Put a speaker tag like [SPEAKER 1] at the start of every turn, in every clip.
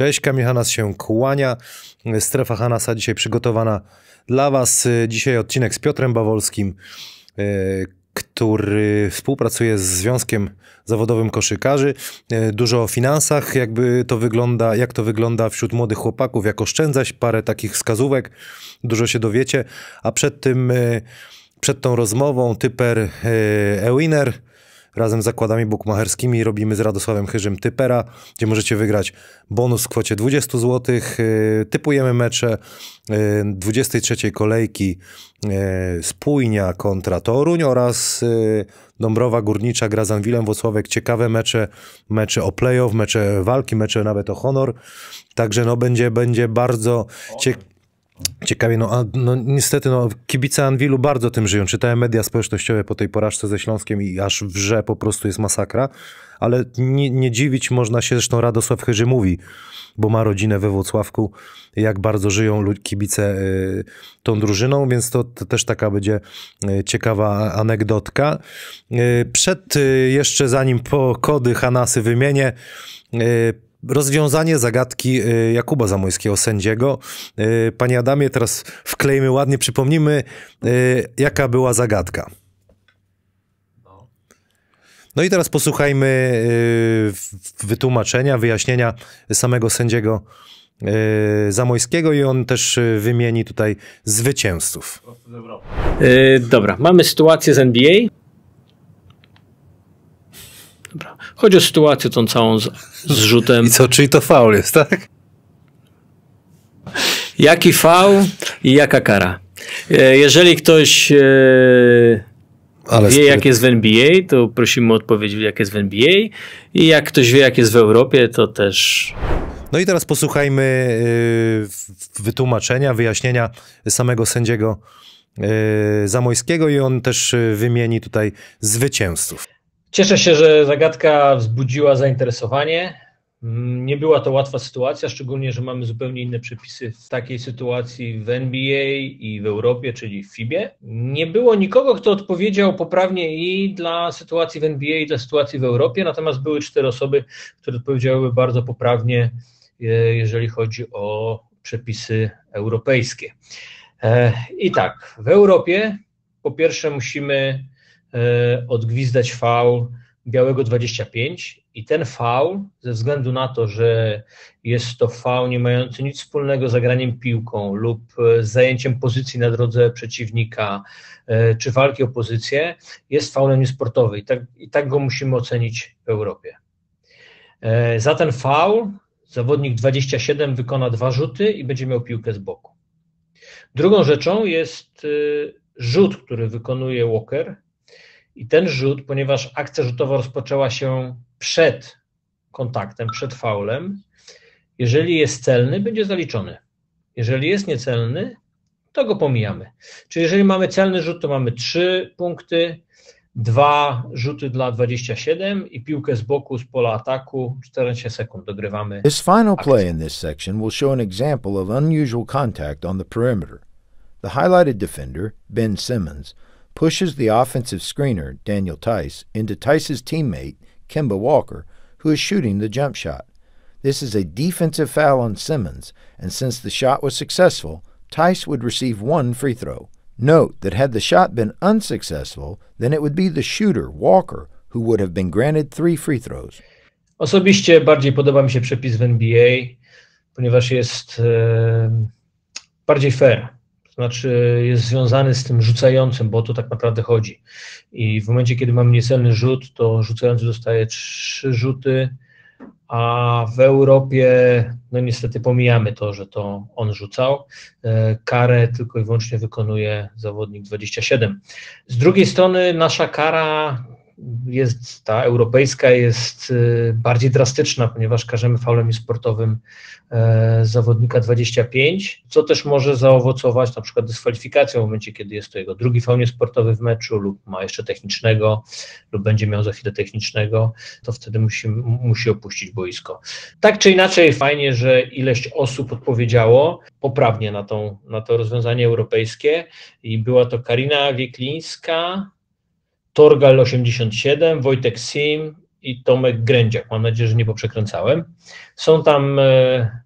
[SPEAKER 1] Cześć, Kamil Hanas się kłania. Strefa Hanasa dzisiaj przygotowana dla Was. Dzisiaj odcinek z Piotrem Bawolskim, e, który współpracuje z Związkiem Zawodowym Koszykarzy. E, dużo o finansach, jakby to wygląda, jak to wygląda wśród młodych chłopaków, jak oszczędzać, parę takich wskazówek. Dużo się dowiecie. A przed tym, e, przed tą rozmową typer Ewiner razem z zakładami bukmacherskimi robimy z Radosławem Chyżym Typera, gdzie możecie wygrać bonus w kwocie 20 zł. Y, typujemy mecze 23 y, kolejki Spójnia y, kontra Toruń oraz Dąbrowa Górnicza gra z Anwilem Włocławek. Ciekawe mecze, mecze o playoff, mecze walki, mecze nawet o honor. Także no będzie, będzie bardzo ciekawe Ciekawie, no, a, no niestety no, kibice Anwilu bardzo tym żyją. Czytałem media społecznościowe po tej porażce ze Śląskiem i aż wrze po prostu jest masakra. Ale nie, nie dziwić można się, zresztą Radosław Chyży mówi, bo ma rodzinę we Włocławku, jak bardzo żyją kibice y, tą drużyną, więc to, to, też taka będzie y, ciekawa anegdotka. Y, przed, y, jeszcze zanim po kody Hanasy wymienię, y, Rozwiązanie zagadki y, Jakuba Zamojskiego, sędziego. Y, panie Adamie, teraz wklejmy ładnie, przypomnimy, y, jaka była zagadka. No i teraz posłuchajmy wytłumaczenia, wyjaśnienia samego sędziego Zamojskiego i on też wymieni tutaj zwycięzców. Yy,
[SPEAKER 2] dobra, mamy sytuację z NBA. Chodzi o sytuację tą całą z, z rzutem. I co, czyli to faul jest, tak? Jaki faul i jaka kara. E, jeżeli ktoś e, ale wie, jak jest w NBA, to prosimy o odpowiedź, jak jest w NBA. I jak ktoś wie, jak jest w Europie, to też.
[SPEAKER 1] No i teraz posłuchajmy e, wytłumaczenia, wyjaśnienia samego sędziego Zamojskiego, i on też wymieni tutaj zwycięzców.
[SPEAKER 2] Cieszę się, że zagadka wzbudziła zainteresowanie. Mm, nie była to łatwa sytuacja, szczególnie, że mamy zupełnie inne przepisy w takiej sytuacji w NBA i w Europie, czyli w FIBie. Nie było nikogo, kto odpowiedział poprawnie i dla sytuacji w NBA, i dla sytuacji w Europie, natomiast były cztery osoby, które odpowiedziały bardzo poprawnie, e, jeżeli chodzi o przepisy europejskie. E, I tak, w Europie po pierwsze musimy E, odgwizdać faul białego 25 i ten faul, ze względu na to, że jest to faul nie mający nic wspólnego z zagraniem piłką lub e, zajęciem pozycji na drodze przeciwnika, e, czy walki o pozycję, jest faulem niesportowy i tak, i tak go musimy ocenić w Europie. Za ten faul zawodnik 27 wykona dwa rzuty i będzie miał piłkę z boku. Drugą rzeczą jest rzut, który wykonuje Walker, i ten rzut, ponieważ akcja rzutowa rozpoczęła się przed kontaktem, przed faulem, jeżeli jest celny, będzie zaliczony. Jeżeli jest niecelny, to go pomijamy. Czyli jeżeli mamy celny rzut, to mamy 3 punkty, dwa rzuty dla 27 i piłkę z boku z pola ataku 14 sekund dogrywamy. This final play in this section will show an example of unusual contact on the perimeter. The highlighted defender, Ben Simmons, pushes the offensive screener, Daniel Tice, into Tice's teammate, Kimba Walker, who is shooting the jump shot. This is a defensive foul on Simmons, and since the shot was successful, Tice would receive one free throw. Note that had the shot been unsuccessful, then it would be the shooter, Walker, who would have been granted three free throws. Osobiście bardziej podoba mi się przepis w NBA, ponieważ jest e, bardziej fair. to znaczy jest związany z tym rzucającym, bo o to tak naprawdę chodzi. I w momencie, kiedy mamy niecelny rzut, to rzucający dostaje trzy rzuty, a w Europie, no niestety pomijamy to, że to on rzucał. E, karę tylko i wyłącznie wykonuje zawodnik 27. Z drugiej strony nasza kara jest ta europejska jest y, bardziej drastyczna, ponieważ karzemy faulem sportowym e, zawodnika 25, co też może zaowocować na przykład dyskwalifikacją w momencie, kiedy jest to jego drugi faul sportowy w meczu lub ma jeszcze technicznego lub będzie miał za chwilę technicznego, to wtedy musi, musi opuścić boisko. Tak czy inaczej fajnie, że ileś osób odpowiedziało poprawnie na, tą, na to rozwiązanie europejskie i była to Karina Wieklińska, Torgal87, Wojtek Sim i Tomek Grędziak. Mam nadzieję, że nie poprzekręcałem. Są tam e,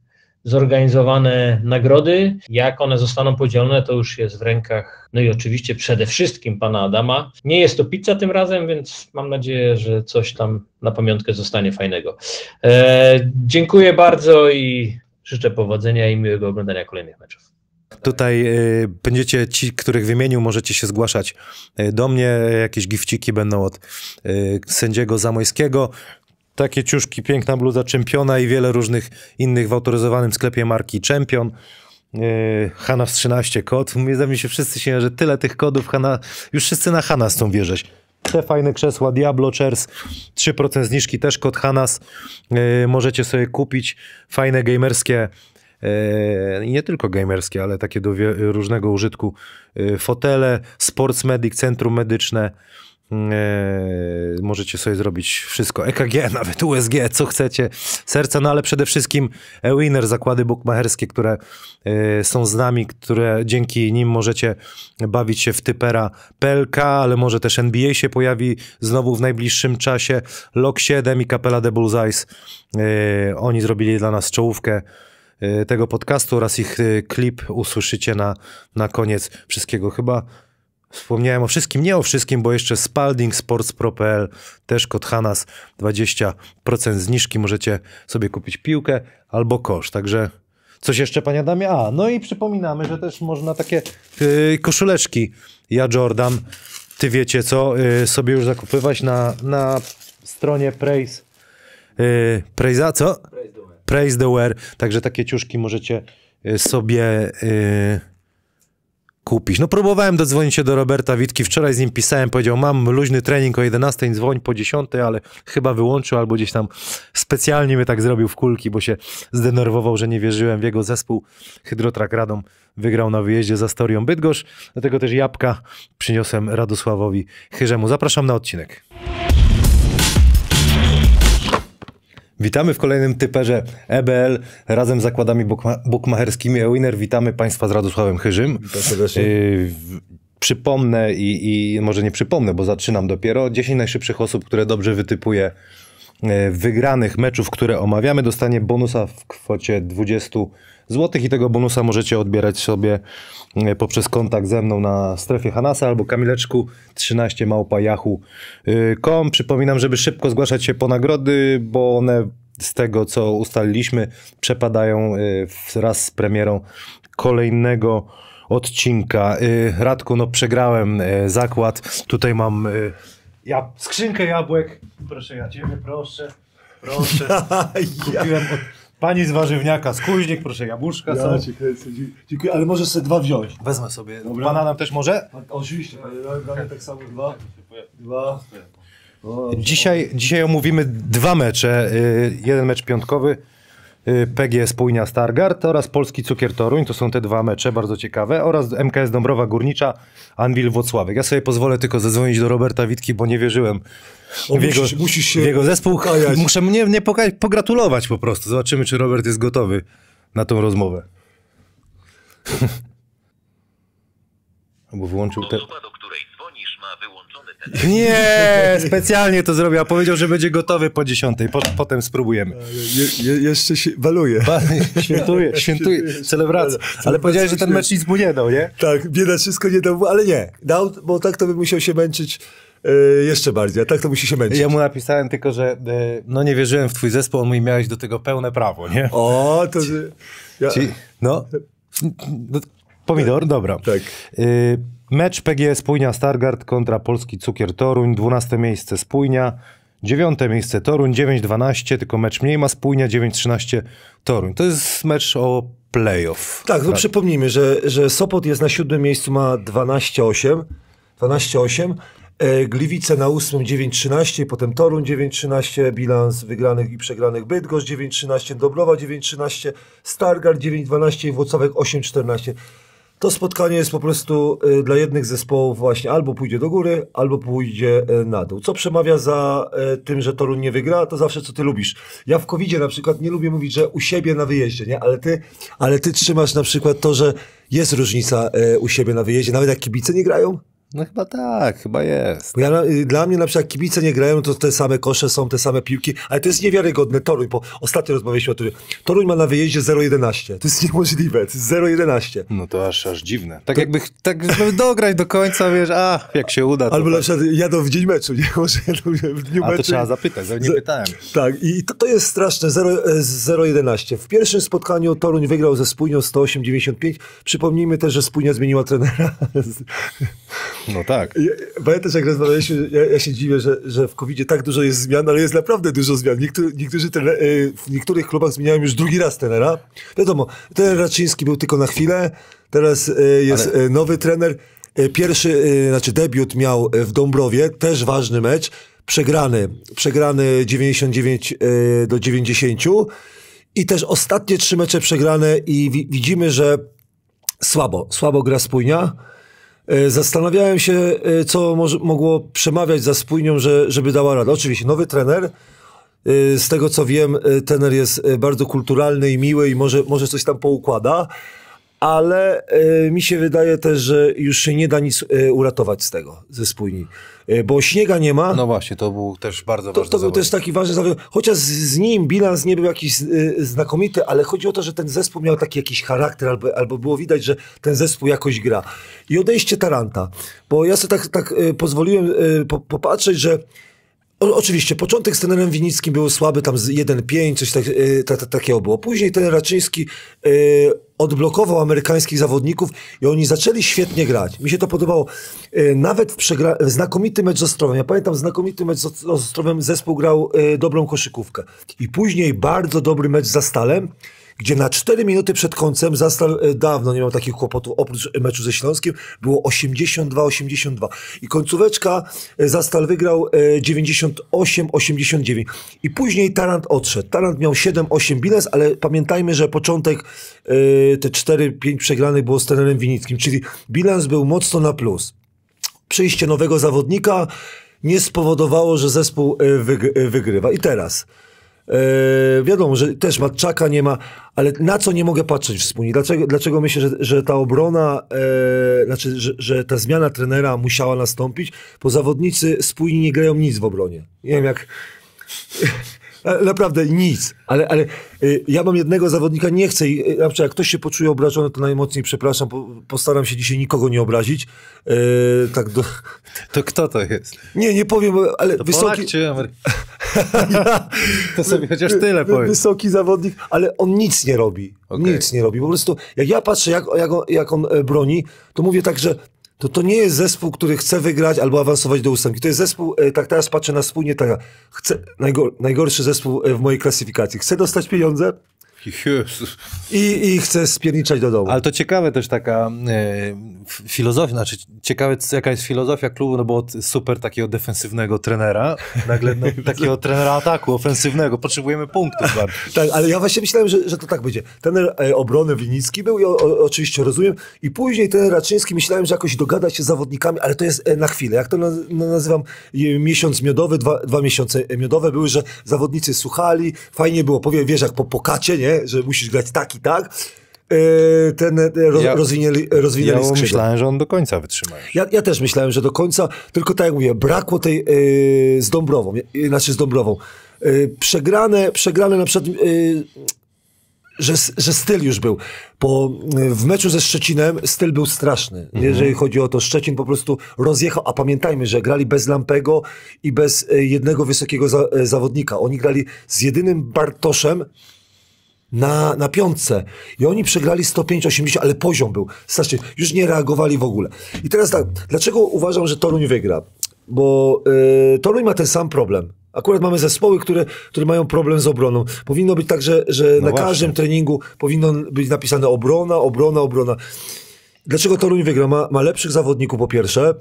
[SPEAKER 2] zorganizowane nagrody. Jak one zostaną podzielone, to już jest w rękach, no i oczywiście przede wszystkim pana Adama. Nie jest to pizza tym razem, więc mam nadzieję, że coś tam na pamiątkę zostanie fajnego. E, dziękuję bardzo i życzę powodzenia i miłego oglądania kolejnych meczów.
[SPEAKER 1] Tutaj y, będziecie ci, których wymienił, możecie się zgłaszać y, do mnie. Jakieś gifciki będą od y, sędziego Zamojskiego. Takie ciuszki, piękna bluza Czempiona i wiele różnych innych w autoryzowanym sklepie marki Czempion. Y, Hanas 13 kod. Mnie mi się wszyscy że tyle tych kodów Hana, już wszyscy na Hanas chcą wierzyć. Te fajne krzesła Diablo Chairs, 3% zniżki, też kod Hanas. Y, możecie sobie kupić fajne gamerskie i e, nie tylko gamerskie, ale takie do różnego użytku, e, fotele, sports medic, centrum medyczne, e, możecie sobie zrobić wszystko, EKG, nawet USG, co chcecie, serca, no ale przede wszystkim e-winner, zakłady bukmacherskie, które są z nami, które dzięki nim możecie bawić się w typera PLK, ale może też NBA się pojawi znowu w najbliższym czasie, LOK 7 i Kapela The Bullseyes, oni zrobili dla nas czołówkę, E, tego podcastu oraz ich e, klip usłyszycie na, na koniec wszystkiego. Chyba wspomniałem o wszystkim, nie o wszystkim, bo jeszcze Spalding Sports.pl, też kod Hanas, 20% zniżki, możecie sobie kupić piłkę albo kosz, także... Coś jeszcze, panie Adamie? A, no i przypominamy, że też można takie yy, koszuleczki. Ja Jordan, ty wiecie co, yy, sobie już zakupywać na, na stronie Praise. Yy, co? Praise Praise the Wear, także takie ciuszki możecie e, sobie yy, kupić. No próbowałem dodzwonić się do Roberta Witki, wczoraj z nim pisałem, powiedział mam luźny trening o 11, dzwoń po 10, ale chyba wyłączył albo gdzieś tam specjalnie mnie tak zrobił w kulki, bo się zdenerwował, że nie wierzyłem w jego zespół. Hydrotrak Radom wygrał na wyjeździe za Storią Bydgoszcz, dlatego też jabłka przyniosłem Radosławowi Chyrzemu. Zapraszam na odcinek. Witamy w kolejnym typerze EBL razem z zakładami bukmacherskimi Ewiner. Witamy Państwa z Radosławem Chyżym. Y, przypomnę i, i, może nie przypomnę, bo zaczynam dopiero. 10 najszybszych osób, które dobrze wytypuje y, wygranych meczów, które omawiamy, dostanie bonusa w kwocie 20 złotych i tego bonusa możecie odbierać sobie mm, poprzez kontakt ze mną na strefie Hanasa albo kamileczku 13 małpa Przypominam, żeby szybko zgłaszać się po nagrody, bo one z tego co ustaliliśmy przepadają y, wraz z premierą kolejnego odcinka. Y, Radku, no przegrałem y, zakład. Tutaj mam ja, skrzynkę jabłek. Proszę ja ciebie, proszę. Proszę. Kupiłem od Pani z warzywniaka, skuźnik, proszę, jabłuszka są. cię
[SPEAKER 3] kręcę, dziękuję, ale
[SPEAKER 1] możesz sobie dwa wziąć.
[SPEAKER 3] Wezmę sobie. Dobra. Pana nam też może? Oczywiście,
[SPEAKER 1] panie, tak samo dwa. Dwa. Y, dzisiaj, dzisiaj omówimy dwa mecze. Y, jeden mecz piątkowy y, PGS Spójnia Stargard oraz Polski Cukier Toruń. To są te dwa mecze, bardzo ciekawe. Oraz MKS Dąbrowa Górnicza, Anwil Włocławek. Ja sobie pozwolę tylko zadzwonić do Roberta Witki, bo nie wierzyłem o, w, jego, się w jego zespół. Pokajać. Muszę mnie nie pokajać, pogratulować po prostu. Zobaczymy, czy Robert jest gotowy na tą rozmowę. Albo wyłączył te... Nie, specjalnie to zrobił, a powiedział, że będzie gotowy po dziesiątej. Po, potem spróbujemy. E, je, je, jeszcze się waluje. Ba, świętuje, świętuje, celebracja. Ale powiedziałeś, że ten mecz nic mu nie dał, nie? Tak, bieda wszystko nie dał, ale nie. Dał, bo tak to by musiał się
[SPEAKER 3] męczyć E,
[SPEAKER 1] jeszcze bardziej, a tak to musi się męczyć. Ja mu napisałem tylko, że yy, no nie wierzyłem w twój zespół, on mówi, miałeś do tego pełne prawo, nie? O, to... Ci, ja... ci, no, no pomidor, tak. dobra. Tak. Yy, mecz PG Spójnia Stargard kontra Polski Cukier Toruń, 12 miejsce Spójnia, 9 miejsce Toruń, 9-12, tylko mecz mniej ma Spójnia, 9-13 Toruń. To jest mecz o playoff. Tak, no tak. przypomnijmy, że, że Sopot jest na siódmym miejscu, ma 12-8,
[SPEAKER 3] 12-8, E, Gliwice na 8, 9-13, potem Torun 9-13, bilans wygranych i przegranych Bydgoszcz 9-13, Dobrowa 9-13, Stargard 9-12 i Włocławek 8-14. To spotkanie jest po prostu e, dla jednych zespołów właśnie albo pójdzie do góry, albo pójdzie e, na dół. Co przemawia za tym, że Torun nie wygra, to zawsze co ty lubisz. Ja w covid na przykład nie lubię mówić, że u siebie na wyjeździe, nie? Ale ty, ale ty trzymasz na przykład to, że jest różnica u siebie na wyjeździe, nawet jak kibice nie grają. No chyba
[SPEAKER 1] tak, chyba jest.
[SPEAKER 3] Ja, y, dla mnie na przykład kibice nie grają, to te same kosze są, te same piłki, ale to jest niewiarygodne Toruń, bo ostatnio rozmawialiśmy o tym, Toruń ma na wyjeździe 0,11, to jest niemożliwe,
[SPEAKER 1] to jest 0,11. No to aż, aż dziwne. Tak to... jakby, tak żeby dograć do końca, wiesz, a jak się uda. Albo tak. na
[SPEAKER 3] przykład jadą w dzień meczu, nie? Może jadą w dniu a meczu. A to trzeba zapytać, nie pytałem. Tak, i to, to jest straszne, 0,11. E, w pierwszym spotkaniu Toruń wygrał ze Spójnią 108,95. Przypomnijmy też, że Spójnia zmieniła trenera. No tak. Pamiętasz, jak rozmawialiśmy, ja, ja się dziwię, że, że w covid tak dużo jest zmian, ale jest naprawdę dużo zmian. Niektóry, niektórzy trener, e, w niektórych klubach zmieniają już drugi raz trenera. Wiadomo, ten Raczyński był tylko na chwilę, teraz e, jest ale... E, nowy trener. Pierwszy, znaczy debiut miał w Dąbrowie, też ważny mecz, przegrany, przegrany 99 do 90 i też ostatnie trzy mecze przegrane i widzimy, że słabo, słabo gra spójnia. E, zastanawiałem się, e, co mogło przemawiać za spójnią, że, żeby dała radę. Oczywiście nowy trener. E, z tego co wiem, trener jest bardzo kulturalny i miły i może, może coś tam poukłada, ale mi się wydaje też, że już się nie da nic uratować z tego, ze spójni. E, bo śniega nie ma. No właśnie, to był też bardzo ważny To, to był zawodnik. też taki ważny zawodnik. Chociaż z nim bilans nie był jakiś e, znakomity, ale chodzi o to, że ten zespół miał taki jakiś charakter, albo, albo było widać, że ten zespół jakoś gra. I odejście Taranta, bo ja sobie tak, tak e, pozwoliłem popatrzeć, że o, oczywiście, początek z Tenerem Winickim był słaby, tam z 1-5, coś tak, y, ta, ta, takiego było. Później ten Raczyński y, odblokował amerykańskich zawodników i oni zaczęli świetnie grać. Mi się to podobało. Y, nawet w, przegra- w znakomity mecz z Ostrowem. Ja pamiętam znakomity mecz z Ostrowem, zespół grał y, dobrą koszykówkę. I później bardzo dobry mecz za Stalem gdzie na 4 minuty przed końcem Zastal e, dawno nie miał takich kłopotów, oprócz meczu ze Śląskiem, było 82-82. I końcóweczka e, Zastal wygrał 98-89. E, I później Tarant odszedł. Tarant miał 7-8 bilans, ale pamiętajmy, że początek te 4-5 przegranych było z trenerem Winickim, czyli bilans był mocno na plus. Przyjście nowego zawodnika nie spowodowało, że zespół wygrywa. I teraz... Yy, wiadomo, że też Matczaka nie ma, ale na co nie mogę patrzeć wspólnie? Dlaczego, dlaczego myślę, że, że ta obrona, yy, znaczy, że, że, ta zmiana trenera musiała nastąpić, bo zawodnicy spójni nie grają nic w obronie. Nie wiem, jak... Naprawdę nic. Ale, ale y, ja mam jednego zawodnika, nie chcę, y, jak ktoś się poczuje obrażony, to najmocniej przepraszam, postaram się dzisiaj nikogo nie obrazić. E, tak do... To kto to jest? Nie, nie powiem,
[SPEAKER 1] ale to wysoki... Polak czy Amery...
[SPEAKER 3] To sobie chociaż tyle powiem. Wysoki zawodnik, ale on nic nie robi. Okay. Nic nie robi. Po prostu, jak ja patrzę, jak, jak, on, jak on e, broni, to mówię tak, że to to nie jest zespół, który chce wygrać albo awansować do ósemki. To jest zespół, e, tak teraz patrzę na spójnie, tak, chce, najgorszy zespół
[SPEAKER 1] e, w mojej klasyfikacji. Chce dostać pieniądze, Jezus. I, I chce spierniczać do domu. Ale to ciekawe też taka e, filozofia, znaczy ciekawe jaka jest filozofia klubu, no bo od super takiego defensywnego trenera, nagle no, takiego trenera ataku, ofensywnego, potrzebujemy punktów bardzo. tak, ale ja właśnie myślałem, że, że to tak będzie. Trener e, obrony Winicki był,
[SPEAKER 3] i o, o, oczywiście rozumiem, i później trener Raczyński myślałem, że jakoś dogada się z zawodnikami, ale to jest e, na chwilę, jak to na, na, no, nazywam miesiąc miodowy, dwa, dwa miesiące miodowe były, że zawodnicy słuchali, fajnie było, powiem, wiesz, jak po pokacie, nie? Że musisz grać tak i e, tak. Ten e, roz, ja, rozwinęli, rozwinęli ja myślałem, że on do końca wytrzyma. Ja, ja, też myślałem, że do końca, tylko tak jak mówię, brakło tej e, z Dąbrową, znaczy z Dąbrową. przegrane, przegrane na przykład yy, że, że styl już był. Bo w meczu ze Szczecinem styl był straszny. Mhm. Jeżeli chodzi o to, Szczecin po prostu rozjechał. A pamiętajmy, że grali bez Lampego i bez jednego wysokiego za zawodnika. Oni grali z jedynym Bartoszem, na, na piątce. I oni przegrali 105-80, ale poziom był. Znaczy, już nie reagowali w ogóle. I teraz tak, dlaczego uważam, że Toruń wygra? Bo yy, Toruń ma ten sam problem. Akurat mamy zespoły, które, które mają problem z obroną. Powinno być tak, że, że no na właśnie. każdym treningu powinno być napisane obrona, obrona, obrona. Dlaczego Toruń wygra? Ma, ma lepszych zawodników po pierwsze.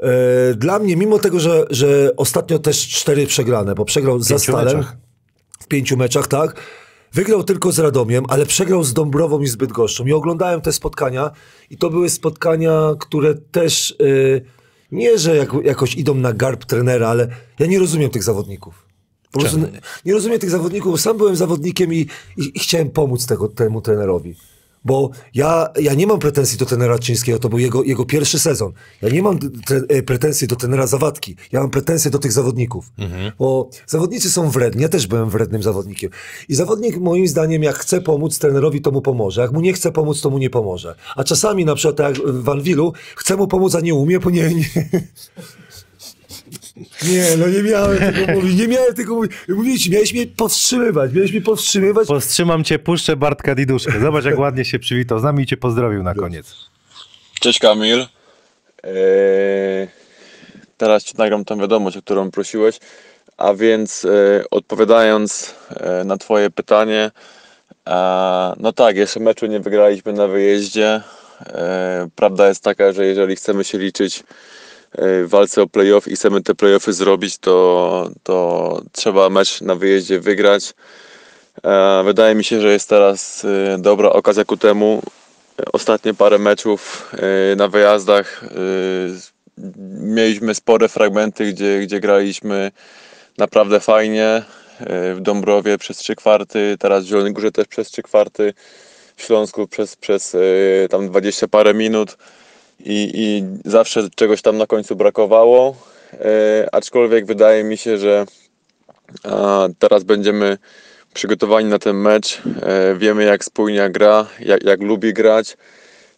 [SPEAKER 3] Yy, dla mnie, mimo tego, że, że ostatnio też cztery przegrane, bo przegrał za Stalem. Meczach. W pięciu meczach, tak Wygrał tylko z Radomiem, ale przegrał z Dąbrową i z Bydgoszczą. I oglądałem te spotkania i to były spotkania, które też y, nie, że jak, jakoś idą na garb trenera, ale ja nie rozumiem tych zawodników. Po prostu nie, rozumiem tych zawodników, sam byłem zawodnikiem i, i, i chciałem pomóc tego, temu trenerowi bo ja, ja nie mam pretensji do tenera Czyńskiego, to był jego, jego pierwszy sezon. Ja nie mam e, pretensji do tenera Zawadki, ja mam pretensje do tych zawodników, mhm. bo zawodnicy są wredni, ja też byłem wrednym zawodnikiem. I zawodnik moim zdaniem, jak chce pomóc trenerowi, to mu pomoże, jak mu nie chce pomóc, to mu nie pomoże. A czasami na przykład tak jak w Anwilu, chce mu pomóc, a nie umie, bo nie, nie, Nie, no nie miałem tego mówić, nie miałem tego mówić. Mówię ci, miałeś
[SPEAKER 1] mnie powstrzymywać, miałeś mnie powstrzymywać. Powstrzymam cię, puszczę Bartka Diduszkę. Zobacz, jak ładnie się przywitał z nami i cię pozdrowił na koniec.
[SPEAKER 4] Cześć Kamil. Eee, teraz ci nagram tą wiadomość, o którą prosiłeś. A więc e, odpowiadając e, na twoje pytanie, e, no tak, jeszcze meczu nie wygraliśmy na wyjeździe. E, prawda jest taka, że jeżeli chcemy się liczyć E, walce o playoff i chcemy te playoffy zrobić, to, to trzeba mecz na wyjeździe wygrać. E, wydaje mi się, że jest teraz e, dobra okazja ku temu. Ostatnie parę meczów na wyjazdach mieliśmy spore fragmenty, gdzie, gdzie graliśmy naprawdę fajnie. W Dąbrowie przez trzy kwarty, teraz w Zielonej Górze też przez trzy kwarty, w Śląsku przez, przez tam dwadzieścia parę minut i, i zawsze czegoś tam na końcu brakowało. E, aczkolwiek wydaje mi się, że teraz będziemy przygotowani na ten mecz. E, wiemy, jak spójnia gra, jak, jak lubi grać,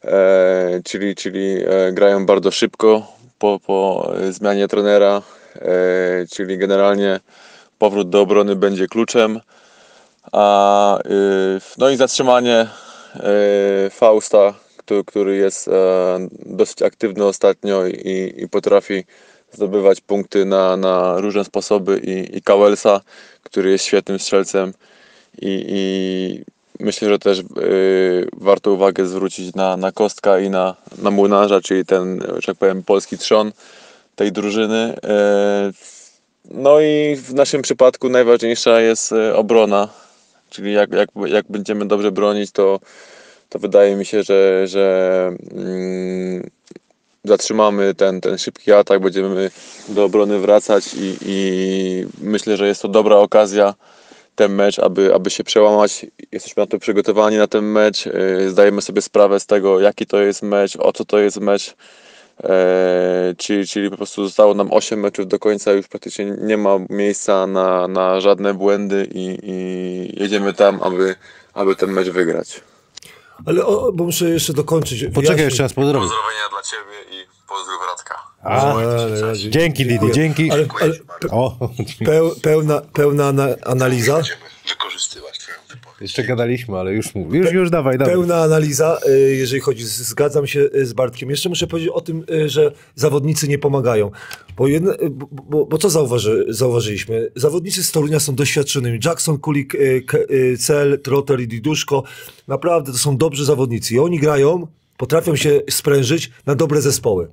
[SPEAKER 4] e, czyli, czyli grają bardzo szybko po, po zmianie trenera, czyli generalnie powrót do obrony będzie kluczem. A, y, no i zatrzymanie Fausta który, który jest e, dosyć aktywny ostatnio i, i potrafi zdobywać punkty na, na różne sposoby i, i który jest świetnym strzelcem i, i myślę, że też e, warto uwagę zwrócić na, na Kostka i na, na Młynarza, czyli ten, że tak powiem, polski trzon tej drużyny. E, no i w naszym przypadku najważniejsza jest obrona, czyli jak, jak, jak będziemy dobrze bronić, to to wydaje mi się, że, że mm, zatrzymamy ten, ten szybki atak, będziemy do obrony wracać i, i myślę, że jest to dobra okazja ten mecz, aby, aby się przełamać. Jesteśmy na to przygotowani na ten mecz. E, zdajemy sobie sprawę z tego, jaki to jest mecz, o co to jest mecz. Eee, czyli, czyli po prostu zostało nam 8 meczów do końca, już praktycznie nie ma miejsca na, na żadne błędy i, i jedziemy tam, aby, aby ten mecz wygrać.
[SPEAKER 3] Ale o, bo muszę jeszcze dokończyć. Poczekaj jeszcze raz, pozdrowienia.
[SPEAKER 4] Pozdrowienia dla ciebie i pozdrów Radka. A, ale, dzięki Didi, dzięki. Ale,
[SPEAKER 1] ale,
[SPEAKER 3] pe, pełna, pełna analiza. Będziemy wykorzystywać jeszcze gadaliśmy, ale już mówię. Już, już dawaj, dawaj. Pełna analiza, y, jeżeli chodzi, zgadzam się y, z Bartkiem. Jeszcze muszę powiedzieć o tym, y, że zawodnicy nie pomagają. Bo, bo, bo co zauważy, zauważyliśmy? Zawodnicy z Torunia są doświadczonymi. Jackson, Kulik, Cel, Trotter i Diduszko. Naprawdę to są dobrzy zawodnicy. I oni grają, potrafią się sprężyć na dobre zespoły.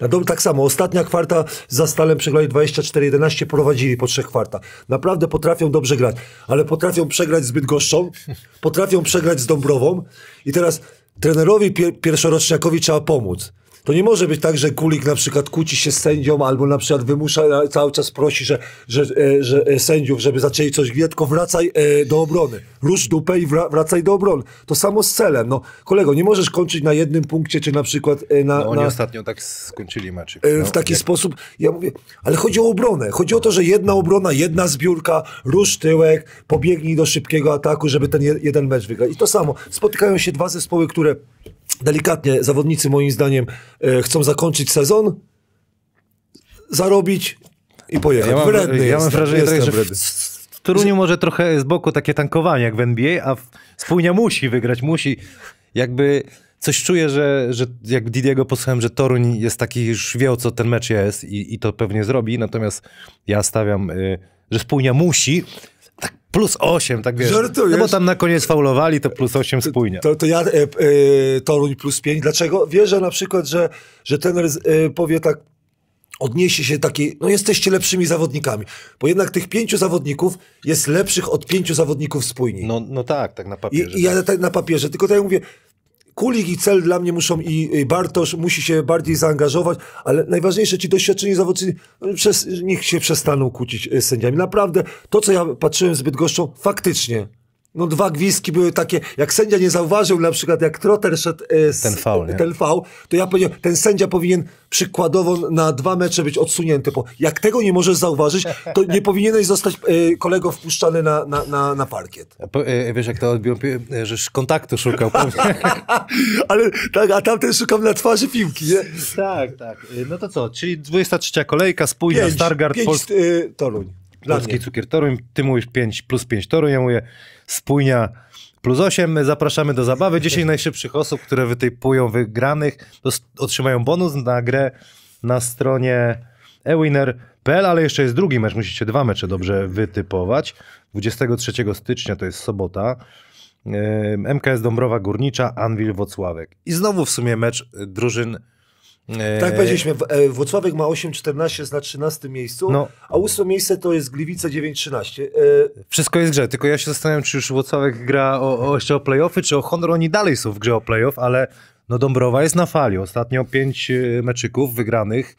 [SPEAKER 3] Na dom tak samo. Ostatnia kwarta za Stalem przegrali 24-11, prowadzili po trzech kwartach. Naprawdę potrafią dobrze grać, ale potrafią przegrać z Bydgoszczą, potrafią przegrać z Dąbrową i teraz trenerowi pier pierwszoroczniakowi trzeba pomóc. To nie może być tak, że Kulik na przykład kłóci się z sędzią albo na przykład wymusza, cały czas prosi, że, że, e, że, e, sędziów, żeby zaczęli coś gwiać, tylko wracaj e, do obrony. Rusz dupę i wracaj do obrony. To samo z celem. No, kolego, nie możesz kończyć na jednym punkcie, czy na przykład na... No oni na,
[SPEAKER 1] ostatnio tak skończyli meczyk. No, w taki
[SPEAKER 3] sposób, ja mówię, ale chodzi o obronę. Chodzi o to, że jedna obrona, jedna zbiórka, rusz tyłek, pobiegnij do szybkiego ataku, żeby ten jeden mecz wygrać. I to samo. Spotykają się dwa zespoły, które delikatnie zawodnicy moim zdaniem e, chcą zakończyć sezon,
[SPEAKER 1] zarobić i pojechać. Ja mam, wredny ja jestem, mam wrażenie, że w, w Toruniu może trochę z boku takie tankowanie jak w NBA, a Spójnia musi wygrać, musi jakby coś czuję, że, że jak Didiego posłuchałem, że Toruń jest taki, już wie o co ten mecz jest i, i to pewnie zrobi, natomiast ja stawiam, y, że Spójnia musi, plus 8, tak wiesz. Żartujesz? No bo tam na koniec faulowali, to plus 8 spójnie. To, to ja, e,
[SPEAKER 3] e, Toruń plus 5. Dlaczego? Wierzę na przykład, że, że trener e, powie tak, odniesie się taki. no jesteście lepszymi zawodnikami. Bo jednak tych pięciu zawodników jest lepszych od pięciu zawodników spójni. No, no tak, tak na papierze. I, i ja tak. na papierze, tylko tak jak mówię, Kulik i Cel dla mnie muszą i Bartosz musi się bardziej zaangażować, ale najważniejsze ci doświadczeni zawodowe, no, przez, niech się przestaną kłócić z y, sędziami. Naprawdę, to co ja patrzyłem zbyt Bydgoszczą, faktycznie no dwa gwizdki były takie, jak sędzia nie zauważył na przykład, jak Trotter szedł e, z, ten, V, ten to ja powiedziałem, ten sędzia powinien przykładowo na dwa mecze być odsunięty, bo jak tego nie możesz zauważyć, to nie powinieneś zostać e, kolego wpuszczany
[SPEAKER 1] na, na, na, na parkiet. A, e, wiesz, jak to odbiłem, żeś kontaktu szukał.
[SPEAKER 3] Ale tak, a tamten szukam na twarzy piłki, nie? Tak,
[SPEAKER 1] tak. E, no to co, czyli 23 kolejka, spójna, pięć, Stargard, pięć, Pols... E, Toruń. Polski cukier Toruń, ty mówisz 5 plus 5 Toruń, ja mówię spójnia plus 8. zapraszamy do zabawy. 10 najszybszych osób, które wytypują wygranych, otrzymają bonus na grę na stronie ewinner.pl, ale jeszcze jest drugi mecz. Musicie dwa mecze dobrze wytypować. 23 stycznia to jest sobota. MKS Dąbrowa Górnicza, Anwil Wocławek. I znowu w sumie mecz drużyn E, tak powiedzieliśmy,
[SPEAKER 3] e, Włocławek ma 8-14 na 13 miejscu, no. a 8 miejsce to jest Gliwice 9,13. E...
[SPEAKER 1] Wszystko jest grze, tylko ja się zastanawiam, czy już Włocławek gra o, o, jeszcze o playoffy, czy o honor, oni dalej są w grze o playoff, ale no Dąbrowa jest na fali. Ostatnio 5 e, meczyków wygranych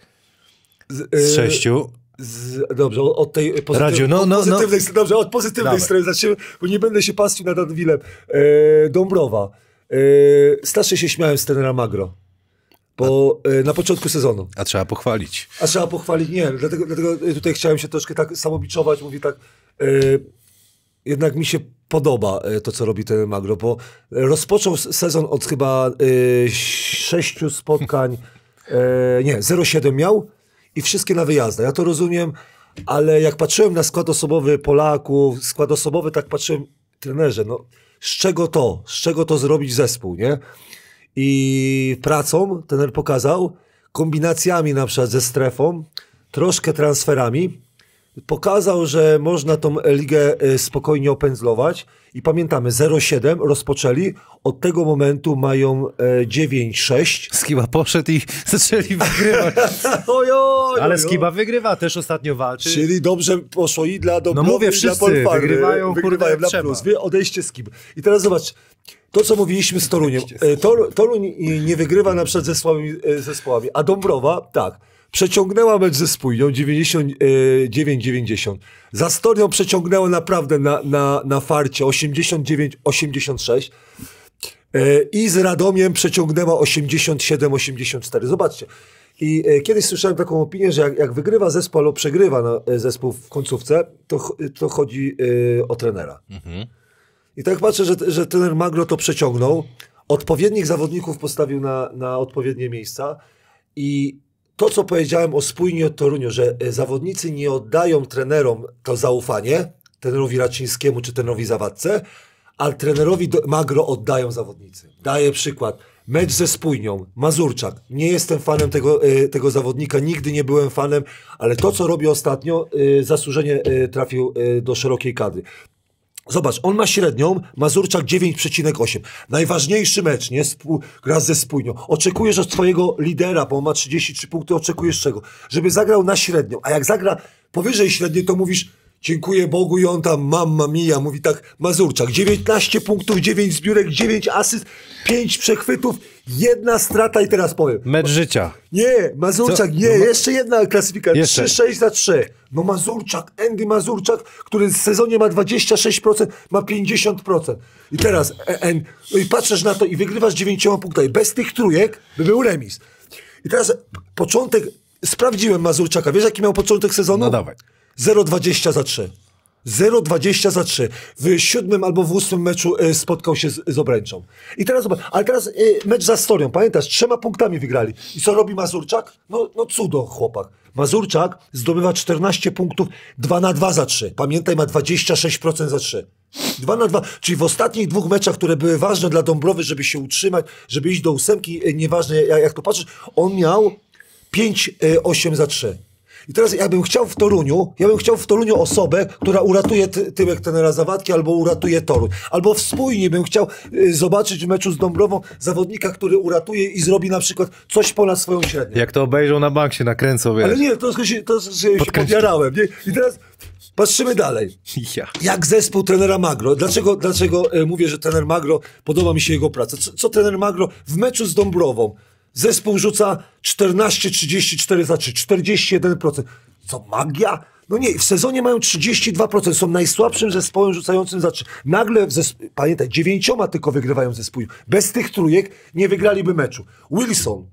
[SPEAKER 3] z sześciu. Z, dobrze, od tej pozytyw, Radziu, no, od no, no. pozytywnej, no. Dobrze, od pozytywnej strony zaczniemy, bo nie będę się pastwił nad Anwilem. E, Dąbrowa. E, starszy się śmiałem z tenera Magro. Bo a, e, na początku sezonu. A trzeba pochwalić. A trzeba pochwalić, nie. Dlatego, dlatego tutaj chciałem się troszkę tak samobiczować, mówię tak. E, jednak mi się podoba e, to, co robi ten Magro, bo rozpoczął sezon od chyba sześciu spotkań. Yy, nie, 0,7 miał i wszystkie na wyjazdach. Ja to rozumiem, ale jak patrzyłem na skład osobowy Polaków, skład osobowy, tak patrzyłem, trenerze, no z czego to, z czego to zrobić zespół, nie? i pracą tener pokazał, kombinacjami na przykład ze strefą, troszkę transferami, pokazał, że można tą ligę y, spokojnie opędzlować i pamiętamy 0,7 rozpoczęli, od tego momentu mają 9,6. E, skiba poszedł i zaczęli wygrywać.
[SPEAKER 1] ojoj,
[SPEAKER 3] Ale Skiba wygrywa, też ostatnio walczy. Czyli dobrze poszło i dla Dobrowy, no mówię, i dla Polfary. Wygrywają, wygrywają, wygrywają trzeba. plus. Odejście skiba I teraz zobacz, to, co mówiliśmy z Toruniem. E, Tor, Toruń nie wygrywa na przykład zespołami, e, zespołami, a Dąbrowa tak. Przeciągnęła mecz ze Spójnią 99-90. E, Za Storią przeciągnęła naprawdę na, na, na farcie 89-86. I z Radomiem przeciągnęła 87-84. Zobaczcie. I kiedyś słyszałem taką opinię, że jak, jak wygrywa zespół albo przegrywa na, zespół w końcówce, to, to chodzi o trenera. Mhm. I tak patrzę, że, że trener Magro to przeciągnął, odpowiednich zawodników postawił na, na odpowiednie miejsca i to, co powiedziałem o spójnie od Toruniu, że e, zawodnicy nie oddają trenerom to zaufanie, trenerowi Racińskiemu czy trenerowi Zawadce, ale trenerowi Magro oddają zawodnicy. Daję przykład. Mecz ze Spójnią, Mazurczak. Nie jestem fanem tego, e, tego zawodnika, nigdy nie byłem fanem, ale to, co robi ostatnio, e, zasłużenie trafił do szerokiej kadry. Zobacz, on ma średnią, Mazurczak 9,8. Najważniejszy mecz, nie? Spół, gra ze Spójnią. Oczekujesz od twojego lidera, bo on ma 33 punkty, oczekujesz czego? Żeby zagrał na średnią. A jak zagra powyżej średniej, to mówisz, Dziękuję Bogu i on tam, mamma mia, mówi tak, Mazurczak, 19 punktów, 9 zbiórek, 9 asyst, 5 przechwytów, jedna strata i teraz powiem.
[SPEAKER 1] Mecz życia.
[SPEAKER 3] Nie, Mazurczak, Co? nie, no, jeszcze jedna klasyfikacja, 3-6 za 3. No Mazurczak, Andy Mazurczak, który w sezonie ma 26%, ma 50%. I teraz, en, en, no i patrzysz na to i wygrywasz 9 punktami. Bez tych trójek by był remis. I teraz początek, sprawdziłem Mazurczaka, wiesz jaki miał początek sezonu? No dawaj. 0,20 za 3. 0,20 za 3. W siódmym albo w ósmym meczu y, spotkał się z, z Obręczą. I teraz, zobacz, ale teraz y, mecz za Storią, pamiętasz, trzema punktami wygrali. I co robi Mazurczak? No, no cudo, chłopak. Mazurczak zdobywa 14 punktów, 2 na 2 za 3. Pamiętaj, ma 26% za 3. 2 na 2, czyli w ostatnich dwóch meczach, które były ważne dla Dąbrowy, żeby się utrzymać, żeby iść do ósemki, e, nieważne jak, jak to patrzysz, on miał 5-8 za 3. I teraz ja bym chciał w Toruniu, ja bym chciał w Toruniu osobę, która uratuje ty tyłek tenera Zawadki albo uratuje Toruń. Albo w Spójni bym chciał y, zobaczyć w meczu z Dąbrową zawodnika, który uratuje i zrobi na przykład coś ponad swoją średnią.
[SPEAKER 1] Jak to obejrzą na bank się nakręcą, wiesz. Ale nie,
[SPEAKER 3] to, to, się, to się podjarałem. Nie? I teraz Patrzymy dalej. Ja. Jak zespół trenera Magro? Dlaczego, dlaczego y, mówię, że trener Magro, podoba mi się jego praca? Co, co trener Magro w meczu z Dąbrową Zespół rzuca 14-34 za 3, 41%. Co, magia? No nie, w sezonie mają 32%, są najsłabszym zespołem rzucającym za 3. Nagle, zesp- pamiętaj, dziewięcioma tylko wygrywają zespół. Bez tych trójek nie wygraliby meczu. Wilson.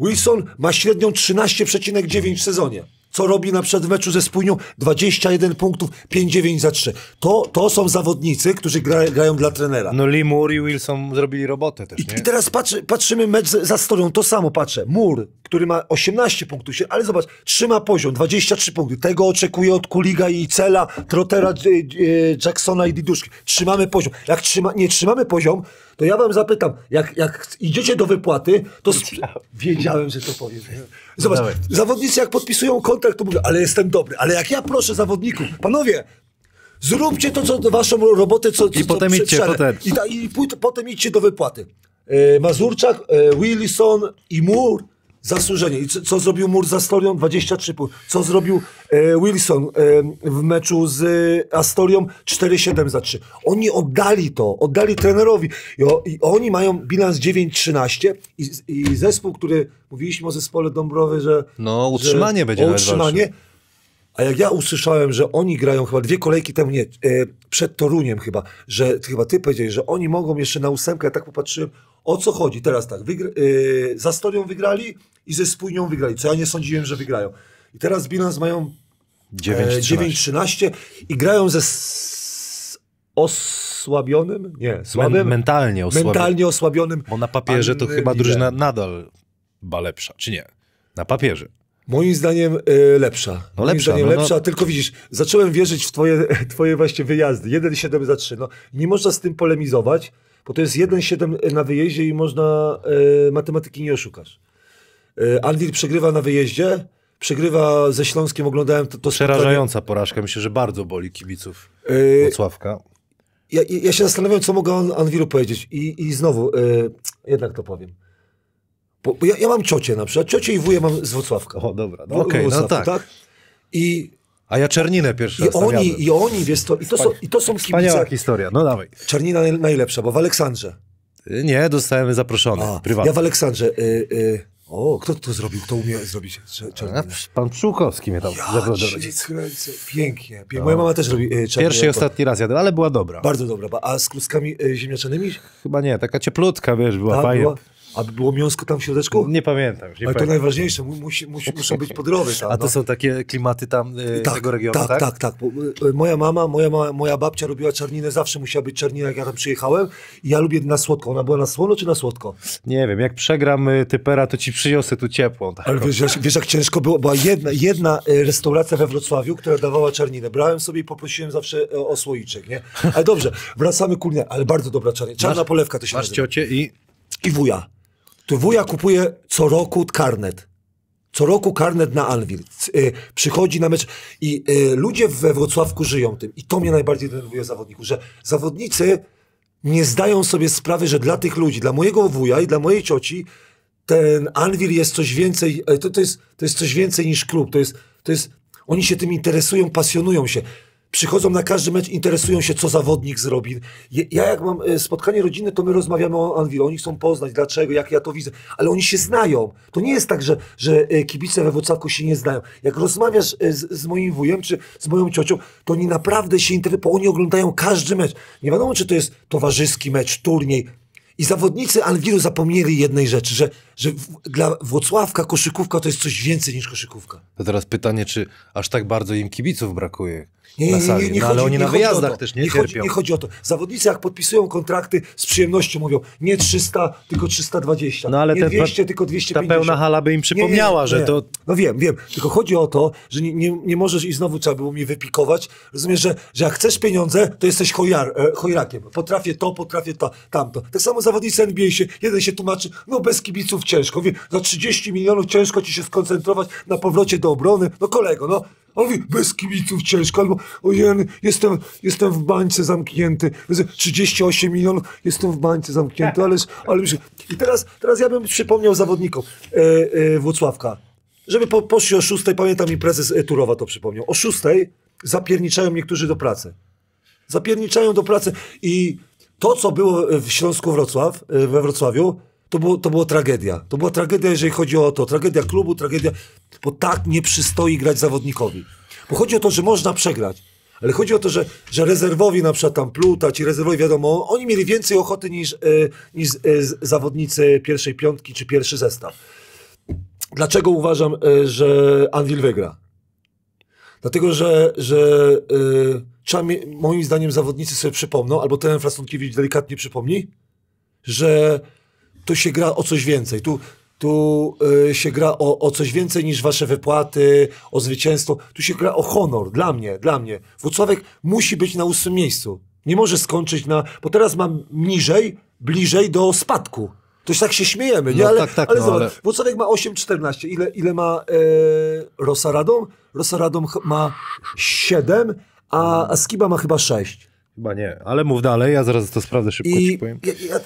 [SPEAKER 3] Wilson ma średnią 13,9 w sezonie co robi na przedmeczu ze Spójnią, 21 punktów, 5-9 za 3. To, to są zawodnicy, którzy gra, grają dla trenera.
[SPEAKER 1] No Lee Moore i Wilson zrobili robotę też, I, nie? i teraz
[SPEAKER 3] patrzy, patrzymy mecz za Storią, to samo patrzę. Moore, który ma 18 punktów, ale zobacz, trzyma poziom, 23 punkty. Tego oczekuję od Kuliga i Cela, Trotera, Jacksona i Diduszki. Trzymamy poziom. Jak trzyma, nie trzymamy poziom, to ja wam zapytam, jak, jak idziecie do wypłaty, to wiedziałem, wiedziałem że to powiem. Zobacz, zawodnicy jak podpisują kontrakt, to mówią, ale jestem dobry, ale jak ja proszę zawodników, panowie, zróbcie to, co waszą robotę, co, co I potem co, idźcie, potem. I, ta, i potem idźcie do wypłaty. E, Mazurczak, e, Willison i Moore Zasłużenie. I co, co zrobił Mur z Astorią? 23 pół. Co zrobił e, Wilson e, w meczu z e, Astorią? 4-7 za 3. Oni oddali to, oddali trenerowi. I, o, i oni mają bilans 9-13 i, i, zespół, który mówiliśmy o zespole Dąbrowy, że... No, utrzymanie że, będzie utrzymanie. A jak ja usłyszałem, że oni grają chyba dwie kolejki temu, nie, e, przed Toruniem chyba, że chyba ty powiedziałeś, że oni mogą jeszcze na ósemkę, ja tak popatrzyłem, o co chodzi? Teraz tak, wygr- yy, za storią wygrali i ze Spójnią wygrali, co ja nie sądziłem, że wygrają. I teraz bilans mają 9-13 e, i grają ze s- osłabionym? Nie, słabym. Men- mentalnie, osłabi- mentalnie osłabionym. Bo na papierze to chyba drużyna nadal ba lepsza, czy nie? Na papierze. Moim zdaniem y, lepsza. No Moim lepsza, zdaniem no, no. lepsza, no. tylko widzisz, zacząłem wierzyć w twoje, twoje właśnie wyjazdy. 1,7 za 3. No, nie można z tym polemizować bo to jest 1-7 na wyjeździe i można e, matematyki nie oszukasz. Y, e, Anwil przegrywa na wyjeździe, przegrywa ze Śląskiem, oglądałem to, to Przerażająca
[SPEAKER 1] spotkanie. porażka, myślę, że bardzo boli kibiców yy, e, Wrocławka.
[SPEAKER 3] Ja, ja, się zastanawiam, co mogę Anwilu powiedzieć i, i znowu, jednak to powiem. Bo, bo ja, ja, mam ciocie na przykład, ciocie i wuję mam z Wrocławka. O, dobra, no, okej, okay, no tak. tak.
[SPEAKER 1] I a ja Czerninę pierwszy I raz oni,
[SPEAKER 3] I oni, wiesz to, i to, są, i to są Wspaniała
[SPEAKER 1] historia, no dawaj. Czernina najlepsza, bo w Aleksandrze. Y, nie, dostałem zaproszony,
[SPEAKER 3] prywatnie. Ja w Aleksandrze, y, y, o, kto to zrobił? Kto umie zrobić czerninę? Pan
[SPEAKER 1] Pszczółkowski mnie tam ja zabrał do Pięknie. No. Moja mama też robi y, czerninę. Pierwszy i ostatni raz jadę, ale była dobra. Bardzo dobra. A z kluskami y, ziemniaczanymi? Chyba nie, taka cieplutka, wiesz, była, tak, fajna. Była... A było mięsko tam w środeczku? Nie pamiętam. Nie Ale pamiętam. to najważniejsze, musi, muszą być podrowy tam. A to no. są takie klimaty tam e, tak, tego regionu, tak? Tak, tak, tak.
[SPEAKER 3] E, moja mama, moja, mama, moja babcia robiła czarninę, zawsze musiała być czarnina, jak ja tam przyjechałem. I ja lubię na słodko. Ona była na słono czy na słodko?
[SPEAKER 1] Nie wiem, jak przegram e, typera, to ci przyniosę tu ciepłą. Taką. Ale wiesz, wiesz, jak ciężko było? Była jedna,
[SPEAKER 3] jedna restauracja we Wrocławiu, która dawała czarninę. Brałem sobie i poprosiłem zawsze o słoiczek, nie? Ale dobrze, wracamy kulnie, ale bardzo dobra czarnina. Czarna masz, polewka to się masz nazywa.
[SPEAKER 1] Masz ciocie i... I
[SPEAKER 3] wuja. Tu wuja kupuje co roku karnet. Co roku karnet na Anvil. Y, przychodzi na mecz i y, ludzie we Wrocławku żyją tym. I to mnie najbardziej denerwuje zawodników, że zawodnicy nie zdają sobie sprawy, że dla tych ludzi, dla mojego wuja i dla mojej cioci ten Anvil jest coś więcej, y, to, to, jest, to jest coś więcej niż klub. To jest, to jest, oni się tym interesują, pasjonują się przychodzą na każdy mecz, interesują się, co zawodnik zrobi. Ja jak mam e, spotkanie rodziny, to my rozmawiamy o Anwilu, oni chcą poznać, dlaczego, jak ja to widzę, ale oni się znają. To nie jest tak, że, że e, kibice we Włocławku się nie znają. Jak rozmawiasz e, z, z moim wujem, czy z moją ciocią, to oni naprawdę się interesują, bo oni oglądają każdy mecz. Nie wiadomo, czy to jest towarzyski mecz, turniej, i zawodnicy Anwilu zapomnieli jednej rzeczy, że, że w, dla Włocławka koszykówka to jest coś więcej niż koszykówka.
[SPEAKER 1] To teraz pytanie, czy aż tak bardzo im kibiców brakuje? Nie, nie, nie, nie, nie no, chodzi, ale oni na wyjazdach też nie, nie cierpią. Chodzi, nie chodzi
[SPEAKER 3] o to. Zawodnicy jak podpisują kontrakty z przyjemnością mówią nie 300, tylko 320, no, ale nie te, 200, no, tylko 250. Ta pełna hala by im przypomniała, nie, że to... No wiem, wiem. Tylko chodzi o to, że nie, nie, nie możesz i znowu trzeba było mi wypikować. Rozumiesz, że, że jak chcesz pieniądze, to jesteś chojar, e, Potrafię to, potrafię to, tamto. Tak samo zawodnicy NBA się, jeden się tłumaczy, no bez kibiców ciężko. Wie, za 30 milionów ciężko ci się skoncentrować na powrocie do obrony. No kolego, no a mówi, bez kibiców ciężko, albo ojej, jestem, jestem w bańce zamknięty. 38 milionów, jestem w bańce zamknięty, ale, ale myślę. I teraz, teraz ja bym przypomniał zawodnikom e, e, Włocławka, żeby po, poszli o 6, pamiętam imprezę e, Turowa to przypomniał, o 6 zapierniczają niektórzy do pracy. Zapierniczają do pracy i to, co było w Śląsku Wrocław, e, we Wrocławiu, to, było, to była tragedia. To była tragedia, jeżeli chodzi o to. Tragedia klubu, tragedia, bo tak nie przystoi grać zawodnikowi. Bo chodzi o to, że można przegrać. Ale chodzi o to, że, że rezerwowi na przykład tam Pluta, ci rezerwowi wiadomo, oni mieli więcej ochoty niż, y, niż y, zawodnicy pierwszej piątki czy pierwszy zestaw. Dlaczego uważam, y, że Anvil wygra? Dlatego, że, że trzeba, moim zdaniem zawodnicy sobie przypomną, albo ten Frasunkiewicz delikatnie przypomni, że tu się gra o coś więcej. Tu, tu y, się gra o, o coś więcej niż wasze wypłaty, o zwycięstwo. Tu się gra o honor. Dla mnie, dla mnie. Włocławek musi być na ósmym miejscu. Nie może skończyć na... Bo teraz mam niżej, bliżej do spadku. To się tak się śmiejemy, nie? No, ale, tak, tak, ale, no, zobacz, ale... Włocławek ma 8,14. Ile, ile ma e, Rosa Radom? Rosa Radom ma 7, a, a Skiba ma chyba 6.
[SPEAKER 1] Chyba nie, ale mów dalej, ja zaraz to sprawdzę szybko I, ci powiem. Ja,
[SPEAKER 3] ja,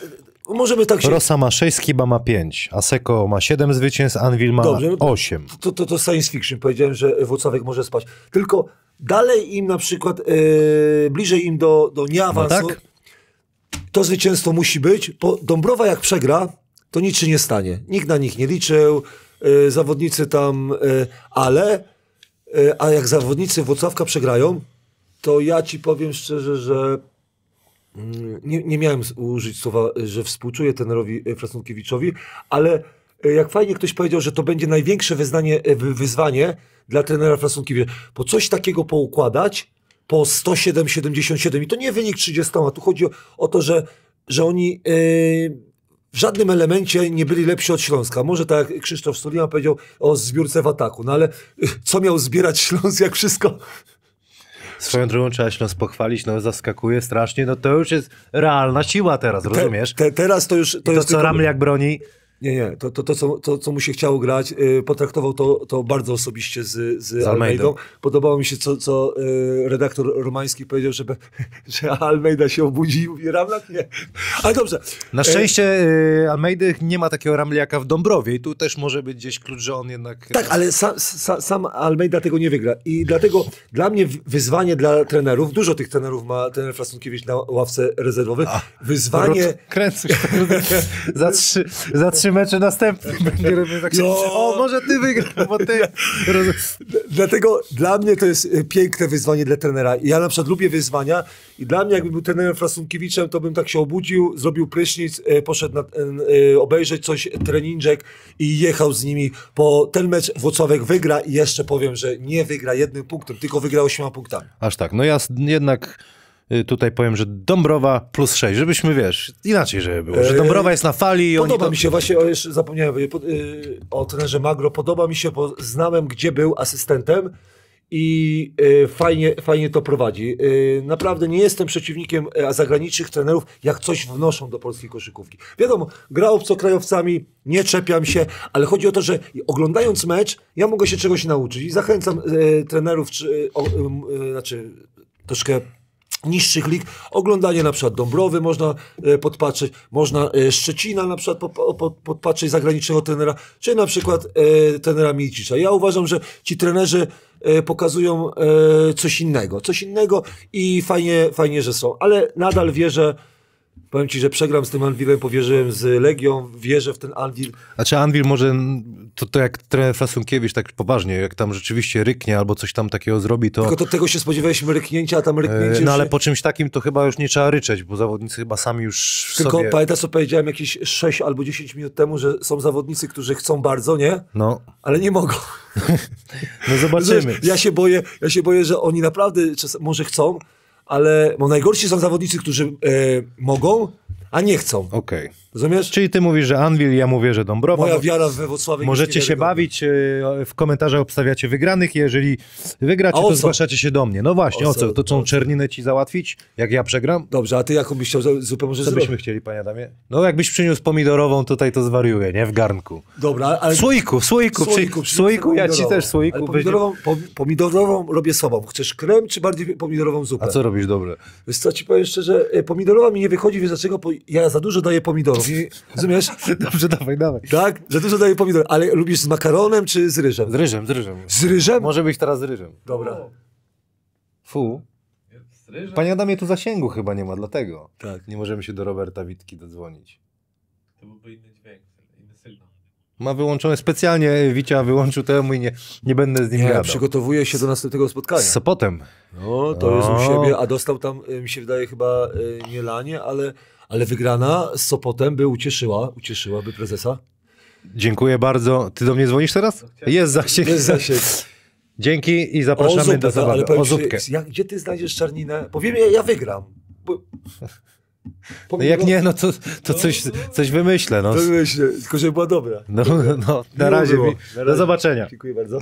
[SPEAKER 3] Możemy tak się... Rosa
[SPEAKER 1] ma 6, Skiba ma 5, Aseko ma 7 zwycięstw, Anvil ma Dobrze, 8.
[SPEAKER 3] No to, to, to science fiction, powiedziałem, że Włocławek może spać. Tylko dalej im na przykład, e, bliżej im do, do nieawansu, no tak? to zwycięstwo musi być, bo Dąbrowa jak przegra, to nic się nie stanie. Nikt na nich nie liczył, yy, zawodnicy tam, e, ale, a jak zawodnicy Włocławka przegrają, to ja ci powiem szczerze, że nie, nie miałem użyć słowa, y, że współczuję tenerowi y, Frasunkiewiczowi, ale y, jak fajnie ktoś powiedział, że to będzie największe wyznanie, wyzwanie dla trenera Frasunkiewicza. Po coś takiego poukładać po 107,77 i to nie wynik 30, tu chodzi o, o to, że, że oni yy, w żadnym elemencie nie byli lepsi od Śląska. Może tak jak Krzysztof Stulina powiedział o zbiórce w ataku, no ale co miał zbierać Śląsk, jak wszystko
[SPEAKER 1] Swoją drogą trzeba nas pochwalić, no zaskakuje strasznie, no to już jest realna siła teraz, rozumiesz? Te, te, teraz to już... To I to, co tylko... Ramliak
[SPEAKER 3] broni, nie, nie. To, to, to, co, to co mu się chciało grać, yy, potraktował to, to bardzo osobiście z, z, z Almeidą. Podobało mi się, co, co yy, redaktor romański powiedział, żeby,
[SPEAKER 1] że Almeida się obudzi i
[SPEAKER 3] mówi, Ramlak nie. Ale dobrze. Na e, szczęście
[SPEAKER 1] yy, Almeidy nie ma takiego Ramliaka w Dąbrowie i tu też może być gdzieś klucz, że on jednak... Tak, ale sam, sam, sam
[SPEAKER 3] Almeida tego nie wygra. I dlatego dla mnie wyzwanie dla trenerów, dużo tych trenerów ma trener Frasunkiewicz na ławce rezerwowych, wyzwanie...
[SPEAKER 1] Kręcuś, tak za trzy, za trzy zobaczymy, czy następny będzie robił tak się, no. O,
[SPEAKER 3] może ty wygrasz, bo ty... Dlatego dla mnie to jest e, piękne wyzwanie dla trenera. Ja na przykład lubię wyzwania i dla mnie jakbym był trenerem Frasunkiewiczem, to bym tak się obudził, zrobił prysznic, e, poszedł na, e, obejrzeć coś, treninżek i jechał z nimi, bo ten mecz Włocławek wygra i jeszcze powiem, że nie wygra jednym punktem, tylko wygra ośmioma punktami.
[SPEAKER 1] Aż tak, no ja jednak Y, tutaj powiem, że Dąbrowa plus 6, żebyśmy, wiesz, inaczej żeby
[SPEAKER 3] było, że e, Dąbrowa jest na fali. I podoba mi się, właśnie o, jeszcze zapomniałem y, y, o trenerze Magro, podoba mi się, bo znałem, gdzie był asystentem i fajnie, fajnie to prowadzi. Naprawdę nie jestem przeciwnikiem e, zagranicznych trenerów, jak coś wnoszą do polskiej koszykówki. Wiadomo, gra obcokrajowcami, nie czepiam się, ale chodzi o to, że oglądając mecz, ja mogę się czegoś nauczyć i zachęcam e, trenerów, czy, o, znaczy troszkę niższych lig, oglądanie na przykład Dąbrowy można e, podpatrzeć, można e, Szczecina na przykład podpatrzeć zagranicznego trenera, czy na przykład e, trenera Milcicza. Ja uważam, że ci trenerzy pokazują coś innego, coś innego i fajnie, fajnie, że są, ale nadal wierzę, Powiem ci, że przegram z tym Anwilem, powierzyłem z Legią, wierzę w ten Anwil.
[SPEAKER 1] Znaczy Anwil może, to, to jak trener Fasunkiewicz tak poważnie, jak tam rzeczywiście ryknie albo coś tam takiego zrobi, to... Tylko to,
[SPEAKER 3] tego się spodziewaliśmy ryknięcia, a tam e, ryknięcie... No ale się...
[SPEAKER 1] po czymś takim to chyba już nie trzeba ryczeć, bo zawodnicy chyba sami już Tylko sobie... pamiętasz,
[SPEAKER 3] co powiedziałem jakieś 6 albo 10 minut temu, że są zawodnicy, którzy chcą bardzo, nie? No. Ale nie mogą. no zobaczymy. ja się boję, ja się boję, że oni naprawdę może chcą, ale bo najgorsi
[SPEAKER 1] są zawodnicy, którzy e, mogą, a nie chcą. Okej. Okay. Czyli ty mówisz, że Anvil, ja mówię, że Dąbrowa. Moja wiara w Wrocławiu Możecie się bawić, e, w komentarzach obstawiacie wygranych, jeżeli wygracie, to zgłaszacie się do mnie. No właśnie, o co? To tą czerninę ci załatwić, jak ja przegram? Dobrze, a ty jaką byś chciał zupę może Co byśmy chcieli, panie Adamie? No jakbyś przyniósł pomidorową tutaj, to zwariuje, nie? W garnku. Dobra, ale... słoiku, słoiku, słoiku, przy... słoiku ja ci też słoiku... Pomidorową,
[SPEAKER 3] pomidorową robię sobą. Chcesz krem, czy bardziej pomidorową zupę? A co robisz dobrze? Wiesz co, ci powiem szczerze, e, pomidorowa mi nie wychodzi, więc dlaczego? Ja za dużo daję pomidorów. I, rozumiesz? Dobrze, dawaj, dawaj. Tak? Za dużo daje pomidor. Ale lubisz z makaronem czy z ryżem? Z
[SPEAKER 1] ryżem, z ryżem.
[SPEAKER 3] Z ryżem? Może być
[SPEAKER 1] teraz z ryżem. Dobra. Fu. Panie Adamie, tu zasięgu chyba nie ma, dlatego. Tak. Nie możemy się do Roberta Witki dodzwonić.
[SPEAKER 4] To byłby inny dźwięk, inny
[SPEAKER 1] sygnał. Ma wyłączone specjalnie, Wicia wyłączył temu i nie, nie będę z nim nie, gadał.
[SPEAKER 3] przygotowuje się do następnego
[SPEAKER 1] spotkania. Z potem?
[SPEAKER 3] No, to o. jest u siebie, a dostał tam, e, mi się wydaje, chyba e, nie lanie, ale ale wygrana z Sopotem by ucieszyła, ucieszyłaby
[SPEAKER 1] prezesa. Dziękuję bardzo. Ty do mnie dzwonisz teraz? Jest zasięg. Jest zasięg. Dzięki i zapraszamy zupę, do zabawy. Ale o zupkę. Się,
[SPEAKER 3] jak, gdzie ty znajdziesz czarninę? Powiem, ja, ja wygram. Bo...
[SPEAKER 1] No jak nie, no to, to coś, coś wymyślę. No.
[SPEAKER 3] Wymyślę, tylko była dobra. No, no, na, razie, na razie. Do zobaczenia. Dziękuję bardzo.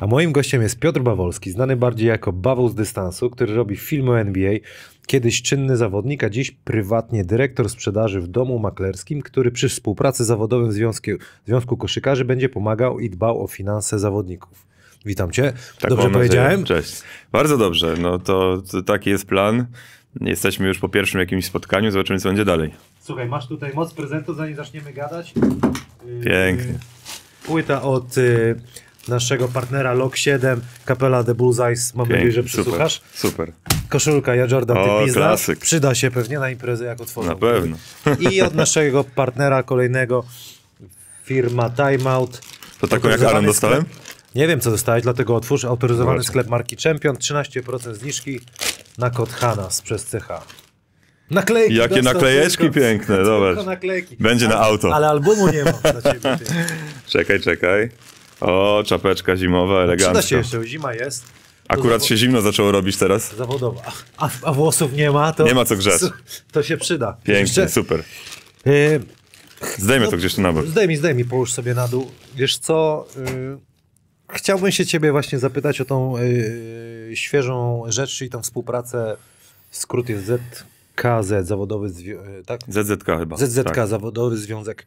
[SPEAKER 1] A moim gościem jest Piotr Bawolski, znany bardziej jako Bawoł z dystansu, który robi filmy o NBA. Kiedyś czynny zawodnik, a dziś prywatnie dyrektor sprzedaży w domu maklerskim, który przy współpracy zawodowym Związku, Związku Koszykarzy będzie pomagał i dbał o finanse zawodników. Witam cię. Tak dobrze powiedziałem?
[SPEAKER 5] Cześć. Bardzo dobrze. No to, to taki jest plan. Jesteśmy już po pierwszym jakimś spotkaniu, zobaczymy co będzie dalej.
[SPEAKER 1] Słuchaj, masz tutaj moc prezentu, zanim zaczniemy gadać. Y, Pięknie. Płyta od y, naszego partnera LOK7, kapela The Bullseyes. Mam nadzieję, że przysłuchasz. Super, super. Koszulka ja Jordan, ty o, pizna. klasyk. Przyda się pewnie na imprezę, jak otworzą. Na pewno. I od naszego partnera kolejnego, firma Timeout.
[SPEAKER 4] To taką jak Aaron dostałem?
[SPEAKER 1] Nie wiem, co dostałeś, dlatego otwórz autoryzowany Właśnie. sklep marki Champion, 13% zniżki na kod Hanas przez CH. Naklejki. Jakie naklejeczki tylko, piękne,
[SPEAKER 5] dobra. Będzie ale, na auto. Ale
[SPEAKER 1] albumu nie ma dla ciebie.
[SPEAKER 5] czekaj, czekaj. O, czapeczka zimowa, elegancka. Przyda się
[SPEAKER 1] jeszcze, zima jest.
[SPEAKER 5] Akurat się zimno zaczęło robić teraz.
[SPEAKER 1] Zawodowa. A, a włosów nie ma, to... Nie ma co grzać. To się przyda. Pięknie, jeszcze... super. Yy,
[SPEAKER 5] Zdejmę no, to gdzieś tu na bok.
[SPEAKER 1] Zdejmij, zdejmij, połóż sobie na dół. Wiesz co, y, chciałbym się ciebie właśnie zapytać o tą y, świeżą rzecz, czyli tą współpracę, skrót jest ZKZ, zawodowy, y, tak? ZZK chyba. ZZK, tak. zawodowy związek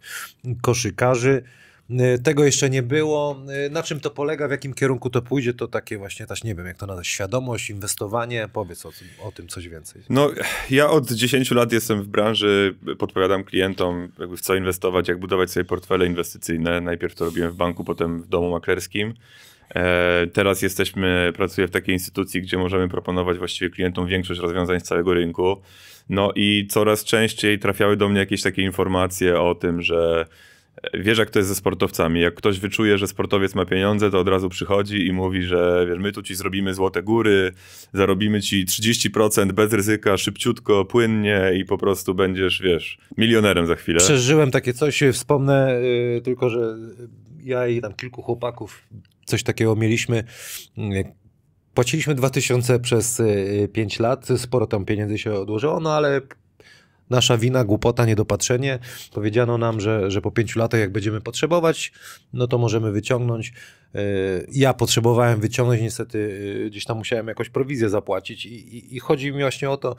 [SPEAKER 1] koszykarzy. Y, tego jeszcze nie było. Y, na czym to polega, w jakim kierunku to pójdzie, to takie właśnie też nie wiem, jak to nazwać, świadomość, inwestowanie. Powiedz o tym, o tym coś więcej. No,
[SPEAKER 5] ja od 10 lat jestem w branży, podpowiadam klientom, jakby w co inwestować, jak budować sobie portfele inwestycyjne. Najpierw to robiłem w banku, potem w domu maklerskim. E, teraz jesteśmy, pracuję w takiej instytucji, gdzie możemy proponować właściwie klientom większość rozwiązań z całego rynku. No i coraz częściej trafiały do mnie jakieś takie informacje o tym, że wiesz, jak to jest ze sportowcami. Jak ktoś wyczuje, że sportowiec ma pieniądze, to od razu przychodzi i mówi, że wiesz, my tu ci zrobimy złote góry, zarobimy ci 30% bez ryzyka, szybciutko, płynnie i po prostu będziesz, wiesz, milionerem za chwilę. Przeżyłem
[SPEAKER 1] takie coś, y, wspomnę yy, tylko, że ja i tam kilku chłopaków coś takiego mieliśmy. Mm, płaciliśmy 2000 przez 5 y, lat, sporo tam pieniędzy się odłożyło, no ale nasza wina, głupota, niedopatrzenie. Powiedziano nam, że, że po pięciu latach, jak będziemy potrzebować, no to możemy wyciągnąć. Y, ja potrzebowałem wyciągnąć, niestety y, gdzieś tam musiałem jakoś prowizję zapłacić i, i, i chodzi mi właśnie o to,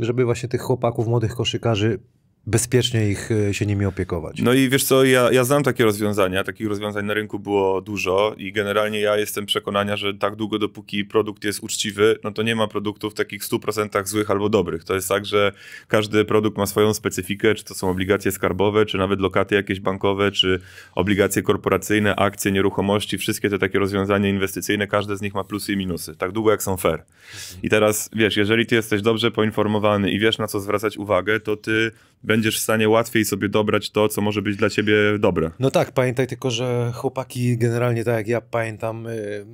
[SPEAKER 1] żeby właśnie tych chłopaków, młodych koszykarzy bezpiecznie ich e, się nimi opiekować.
[SPEAKER 5] No i wiesz co, ja, ja znam takie rozwiązania, takich rozwiązań na rynku było dużo i generalnie ja jestem przekonania, że tak długo dopóki produkt jest uczciwy, no to nie ma produktów takich w 100% złych albo dobrych. To jest tak, że każdy produkt ma swoją specyfikę, czy to są obligacje skarbowe, czy nawet lokaty jakieś bankowe, czy obligacje korporacyjne, akcje, nieruchomości, wszystkie te takie rozwiązania inwestycyjne, każde z nich ma plusy i minusy, tak długo jak są fair. I teraz wiesz, jeżeli ty jesteś dobrze poinformowany i wiesz na co zwracać uwagę, to ty będziesz w stanie łatwiej sobie dobrać to, co może być dla ciebie dobre.
[SPEAKER 1] No tak, pamiętaj tylko, że chłopaki generalnie tak jak ja pamiętam, y,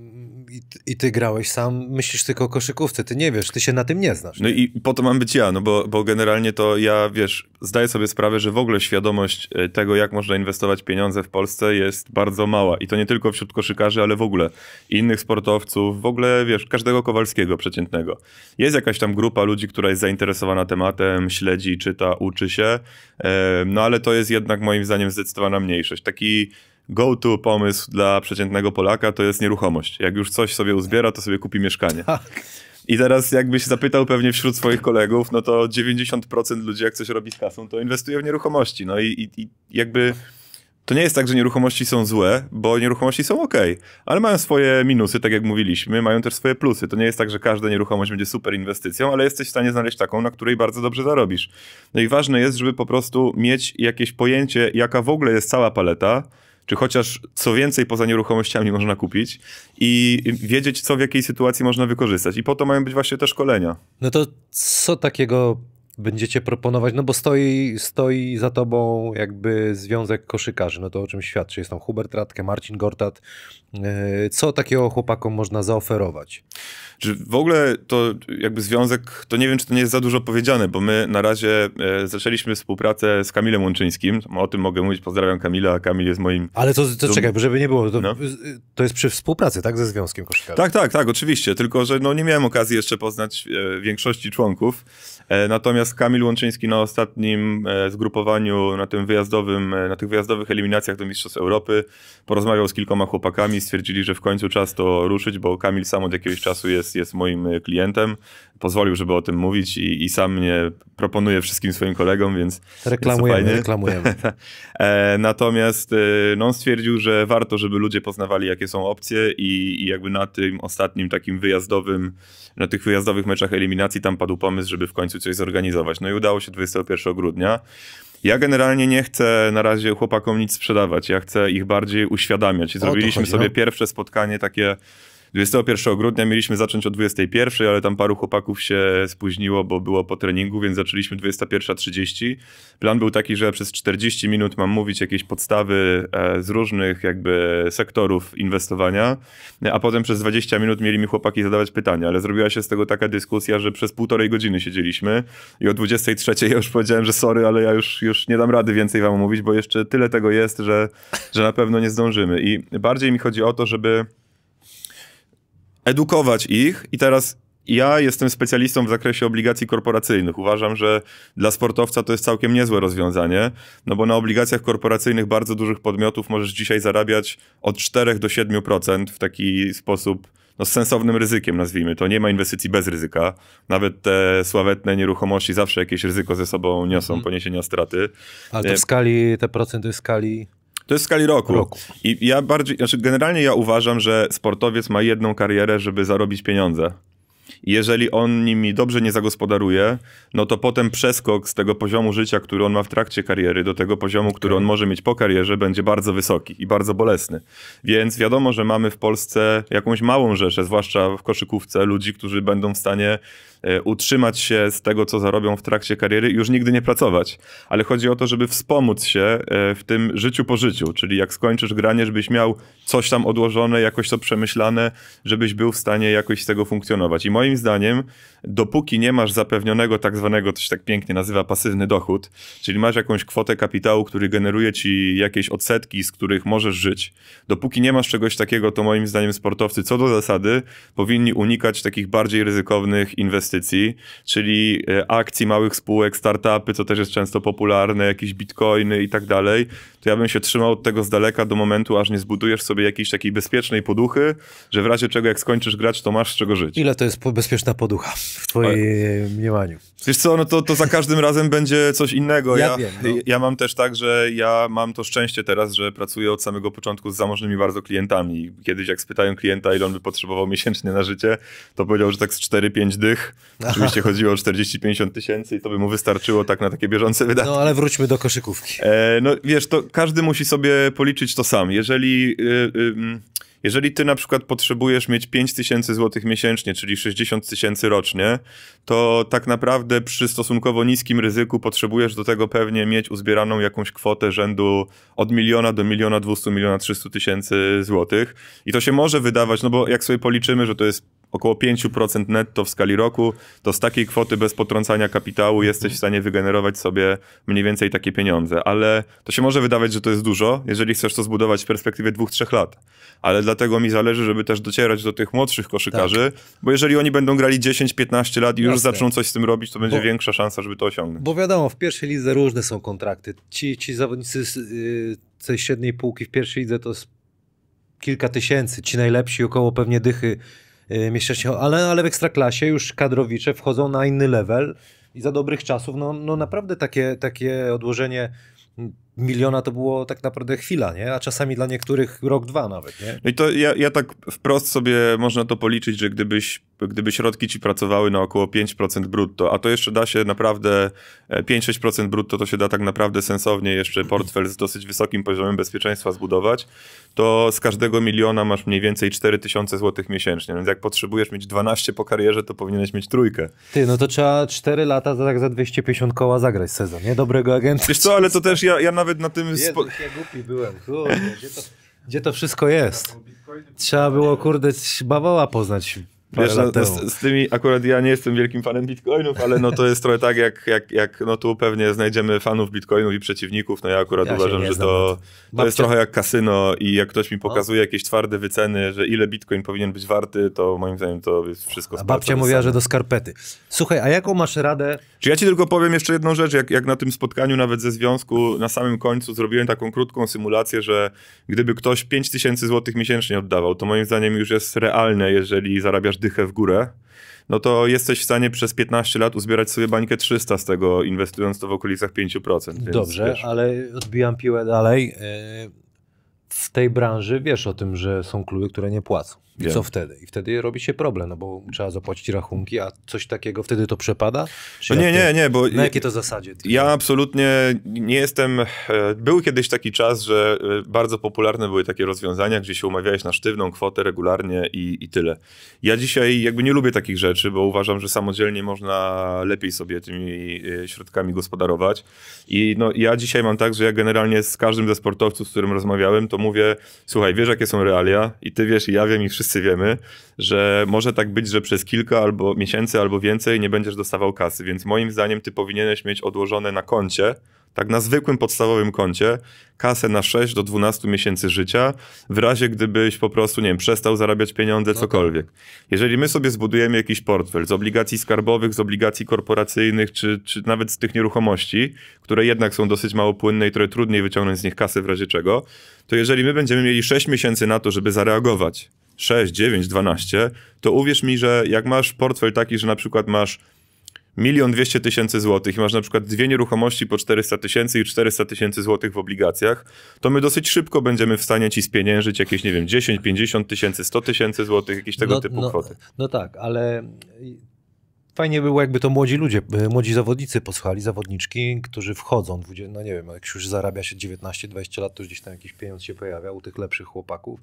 [SPEAKER 1] i, i, ty grałeś sam, myślisz tylko o koszykówce, ty nie wiesz, ty się na tym nie znasz.
[SPEAKER 5] No i po to mam być ja, no bo, bo generalnie to ja, wiesz, zdaję sobie sprawę, że w ogóle świadomość e, tego, jak można inwestować pieniądze w Polsce jest bardzo mała. I to nie tylko wśród koszykarzy, ale w ogóle innych sportowców, w ogóle, wiesz, każdego Kowalskiego przeciętnego. Jest jakaś tam grupa ludzi, która jest zainteresowana tematem, śledzi, czyta, uczy się, e, no ale to jest jednak moim zdaniem zdecydowana mniejszość. Taki go-to pomysł dla przeciętnego Polaka to jest nieruchomość. Jak już coś sobie uzbiera, to sobie kupi mieszkanie. Tak. I teraz jakbyś zapytał pewnie wśród swoich kolegów, no to 90% ludzi jak coś robi z kasą, to inwestuje w nieruchomości. No i, i, i jakby... To nie jest tak, że nieruchomości są złe, bo nieruchomości są ok, ale mają swoje minusy, tak jak mówiliśmy, mają też swoje plusy. To nie jest tak, że każda nieruchomość będzie super inwestycją, ale jesteś w stanie znaleźć taką, na której bardzo dobrze zarobisz. No i ważne jest, żeby po prostu mieć jakieś pojęcie, jaka w ogóle jest cała paleta czy chociaż co więcej poza nieruchomościami można kupić i wiedzieć, co w jakiej sytuacji można wykorzystać. I po to mają być właśnie te szkolenia.
[SPEAKER 1] No to co takiego będziecie proponować, no bo stoi, stoi za tobą jakby związek koszykarzy, no to o czym świadczy. Jest tam Hubert Radke, Marcin Gortat. Yy, co takiego chłopakom można zaoferować? Czy w
[SPEAKER 5] ogóle to jakby związek, to nie wiem, czy to nie jest za dużo powiedziane, bo my na razie e, zaczęliśmy współpracę z Kamilem Łączyńskim. O tym mogę mówić, pozdrawiam Kamila, Kamil jest moim... Ale to, to czekaj,
[SPEAKER 1] żeby nie było, to, no. Y, to jest przy współpracy, tak, ze Związkiem
[SPEAKER 5] Koszykarzy? Tak, tak, tak, oczywiście, tylko że no, nie miałem okazji jeszcze poznać e, większości członków, E, natomiast Kamil Łączyński na ostatnim e, zgrupowaniu, na tym wyjazdowym, e, na tych wyjazdowych eliminacjach do Mistrzostw Europy porozmawiał z kilkoma chłopakami, stwierdzili, że w końcu czas to ruszyć, bo Kamil sam od jakiegoś czasu jest, jest moim klientem. Pozwolił, żeby o tym mówić i, i sam mnie proponuje wszystkim swoim kolegom, więc reklamujemy, reklamujemy. Natomiast no, on stwierdził, że warto, żeby ludzie poznawali, jakie są opcje i, i jakby na tym ostatnim takim wyjazdowym, na tych wyjazdowych meczach eliminacji tam padł pomysł, żeby w końcu końcu coś zorganizować. No i udało się 21 grudnia. Ja generalnie nie chcę na razie chłopakom nic sprzedawać. Ja chcę ich bardziej uświadamiać. I zrobiliśmy chodzi, no. sobie no? pierwsze spotkanie takie 21 grudnia mieliśmy zacząć o 21, ale tam paru chłopaków się spóźniło, bo było po treningu, więc zaczęliśmy 21.30. Plan był taki, że przez 40 minut mam mówić jakieś podstawy e, z różnych jakby sektorów inwestowania, a potem przez 20 minut mieli mi chłopaki zadawać pytania, ale zrobiła się z tego taka dyskusja, że przez półtorej godziny siedzieliśmy i o 23 ja już powiedziałem, że sorry, ale ja już, już nie dam rady więcej wam mówić, bo jeszcze tyle tego jest, że, że na pewno nie zdążymy. I bardziej mi chodzi o to, żeby edukować ich i teraz ja jestem specjalistą w zakresie obligacji korporacyjnych. Uważam, że dla sportowca to jest całkiem niezłe rozwiązanie, no bo na obligacjach korporacyjnych bardzo dużych podmiotów możesz dzisiaj zarabiać od 4 do 7% w taki sposób no, z sensownym ryzykiem, nazwijmy to. Nie ma inwestycji bez ryzyka. Nawet te sławetne nieruchomości zawsze jakieś ryzyko ze sobą niosą, mm. poniesienia straty.
[SPEAKER 1] Ale to w e, skali, te procenty w skali?
[SPEAKER 5] To jest w skali roku. roku. I ja bardziej, znaczy generalnie ja uważam, że sportowiec ma jedną karierę, żeby zarobić pieniądze. Jeżeli on nimi dobrze nie zagospodaruje, no to potem przeskok z tego poziomu życia, który on ma w trakcie kariery, do tego poziomu, okay. który on może mieć po karierze, będzie bardzo wysoki i bardzo bolesny. Więc wiadomo, że mamy w Polsce jakąś małą rzeszę, zwłaszcza w koszykówce, ludzi, którzy będą w stanie E, utrzymać się z tego, co zarobią w trakcie kariery i już nigdy nie pracować. Ale chodzi o to, żeby wspomóc się e, w tym życiu po życiu, czyli jak skończysz granie, żebyś miał coś tam odłożone, jakoś to przemyślane, żebyś był w stanie jakoś z tego funkcjonować. I moim zdaniem, dopóki nie masz zapewnionego tak zwanego, coś tak pięknie nazywa, pasywny dochód, czyli masz jakąś kwotę kapitału, który generuje ci jakieś odsetki, z których możesz żyć, dopóki nie masz czegoś takiego, to moim zdaniem sportowcy co do zasady powinni unikać takich bardziej ryzykownych inwestycji inwestycji, czyli e, akcji małych spółek, startupy, co też jest często popularne, jakieś bitcoiny i tak dalej, to ja bym się trzymał od tego z daleka do momentu, aż nie zbudujesz sobie jakiejś takiej bezpiecznej poduchy, że w razie czego jak skończysz grać, to masz z czego żyć.
[SPEAKER 1] Ile to jest bezpieczna poducha w twoim Ale... mniemaniu? Wiesz co, no to, to za każdym razem będzie coś innego.
[SPEAKER 5] Ja, ja, wiem, no. ja mam też tak, że ja mam to szczęście teraz, że pracuję od samego początku z zamożnymi bardzo klientami. Kiedyś jak spytałem klienta, ile on by potrzebował miesięcznie na życie, to powiedział, że tak z 4-5 dych. Oczywiście Aha. chodziło o 40-50 tysięcy i to by mu wystarczyło tak na takie bieżące no, wydatki.
[SPEAKER 1] No ale wróćmy do koszykówki.
[SPEAKER 5] E, no wiesz, to każdy musi sobie policzyć to sam. Jeżeli... Y, jeżeli ty na przykład potrzebujesz mieć 5 tysięcy złotych miesięcznie, czyli 60 tysięcy rocznie, to tak naprawdę przy stosunkowo niskim ryzyku potrzebujesz do tego pewnie mieć uzbieraną jakąś kwotę rzędu od miliona do miliona 200, miliona 300 tysięcy złotych. I to się może wydawać, no bo jak sobie policzymy, że to jest około 5% netto w skali roku, to z takiej kwoty bez potrącania kapitału mhm. jesteś w stanie wygenerować sobie mniej więcej takie pieniądze. Ale to się może wydawać, że to jest dużo, jeżeli chcesz to zbudować w perspektywie 2-3 lat. Ale dlatego mi zależy, żeby też docierać do tych młodszych koszykarzy, tak. bo jeżeli oni będą grali 10-15 lat i już Jasne. zaczną coś z tym robić, to będzie bo, większa szansa, żeby to osiągnąć.
[SPEAKER 1] Bo wiadomo, w pierwszej lidze różne są kontrakty. Ci, ci zawodnicy z, tej y, średniej półki w pierwszej lidze to jest kilka tysięcy, ci najlepsi około pewnie dychy Y, miesięcznie, ale, ale w ekstraklasie już kadrowicze wchodzą na inny level i za dobrych czasów, no, no naprawdę takie, takie odłożenie miliona to było tak naprawdę chwila, nie? A czasami dla niektórych rok, dwa nawet, nie?
[SPEAKER 5] No i to ja, ja tak wprost sobie można to policzyć, że gdybyś gdyby środki ci pracowały na około 5% brutto, a to jeszcze da się naprawdę 5-6% e, brutto, to się da tak naprawdę sensownie jeszcze portfel z dosyć wysokim poziomem bezpieczeństwa zbudować, to z każdego miliona masz mniej więcej 4000 zł miesięcznie. Więc jak potrzebujesz mieć 12 po karierze, to powinieneś mieć trójkę.
[SPEAKER 1] Ty, no to trzeba 4 lata za, tak za 250 koła zagrać sezon, nie? Dobrego agenta. Wiesz co, ale to też
[SPEAKER 5] ja, ja nawet na tym... Jezus, spo... ja głupi byłem, kurde, gdzie to...
[SPEAKER 1] Gdzie to wszystko jest? Trzeba było, kurde, bawoła poznać Wiesz, no, no z,
[SPEAKER 5] z, tymi akurat ja nie jestem wielkim fanem bitcoinów, ale no to jest trochę tak, jak, jak, jak no tu pewnie znajdziemy fanów bitcoinów i przeciwników. No ja akurat ja uważam, że to, to jest trochę jak kasyno i jak ktoś mi no. pokazuje jakieś twarde wyceny, że ile bitcoin powinien być warty, to moim zdaniem to jest wszystko A babcia mówiła, że do
[SPEAKER 1] skarpety. Słuchaj, a jaką masz radę?
[SPEAKER 5] Czy ja ci tylko powiem jeszcze jedną rzecz, jak, jak na tym spotkaniu nawet ze związku na samym końcu zrobiłem taką krótką symulację, że gdyby ktoś 5000 zł miesięcznie oddawał, to moim zdaniem już jest realne, jeżeli zarabiasz dychę w górę, no to jesteś w stanie przez 15 lat uzbierać sobie bańkę 300 z tego, inwestując to w okolicach 5%. Więc Dobrze, wiesz.
[SPEAKER 1] ale odbijam piłę dalej. Y, w tej branży wiesz o tym, że są kluby, które nie płacą. I co wtedy? I wtedy robi się problem, no bo trzeba zapłacić rachunki, a coś takiego wtedy to przepada? Czy no nie, nie, nie, bo... Na jakiej to zasadzie? Ja
[SPEAKER 5] absolutnie nie jestem... E, był kiedyś taki czas, że e, bardzo popularne były takie rozwiązania, gdzie się umawiałeś na sztywną kwotę regularnie i, i tyle. Ja dzisiaj jakby nie lubię takich rzeczy, bo uważam, że samodzielnie można lepiej sobie tymi e, środkami gospodarować. I no, ja dzisiaj mam tak, że ja generalnie z każdym ze sportowców, z którym rozmawiałem, to mówię, słuchaj, wiesz jakie są realia i ty wiesz i ja wiem i wszyscy wszyscy wiemy, że może tak być, że przez kilka albo miesięcy albo więcej nie będziesz dostawał kasy, więc moim zdaniem ty powinieneś mieć odłożone na koncie tak na zwykłym podstawowym koncie, kasę na 6 do 12 miesięcy życia, w razie gdybyś po prostu, nie wiem, przestał zarabiać pieniądze, no cokolwiek. Tak. Jeżeli my sobie zbudujemy jakiś portfel z obligacji skarbowych, z obligacji korporacyjnych, czy, czy nawet z tych nieruchomości, które jednak są dosyć mało płynne i które trudniej wyciągnąć z nich kasę w razie czego, to jeżeli my będziemy mieli 6 miesięcy na to, żeby zareagować, 6, 9, 12, to uwierz mi, że jak masz portfel taki, że na przykład masz milion dwieście tysięcy złotych i masz na przykład dwie nieruchomości po 400 tysięcy i 400 tysięcy złotych w obligacjach, to my dosyć szybko będziemy w stanie ci spieniężyć jakieś, nie wiem, 10, 50 tysięcy, 100 tysięcy złotych, jakieś tego no, typu no, kwoty.
[SPEAKER 1] No tak, ale fajnie było, jakby to młodzi ludzie, e, młodzi zawodnicy posłuchali, zawodniczki, którzy wchodzą, no nie wiem, jak już zarabia się 19-20 lat, to już gdzieś tam jakiś pieniądz się pojawia u tych lepszych chłopaków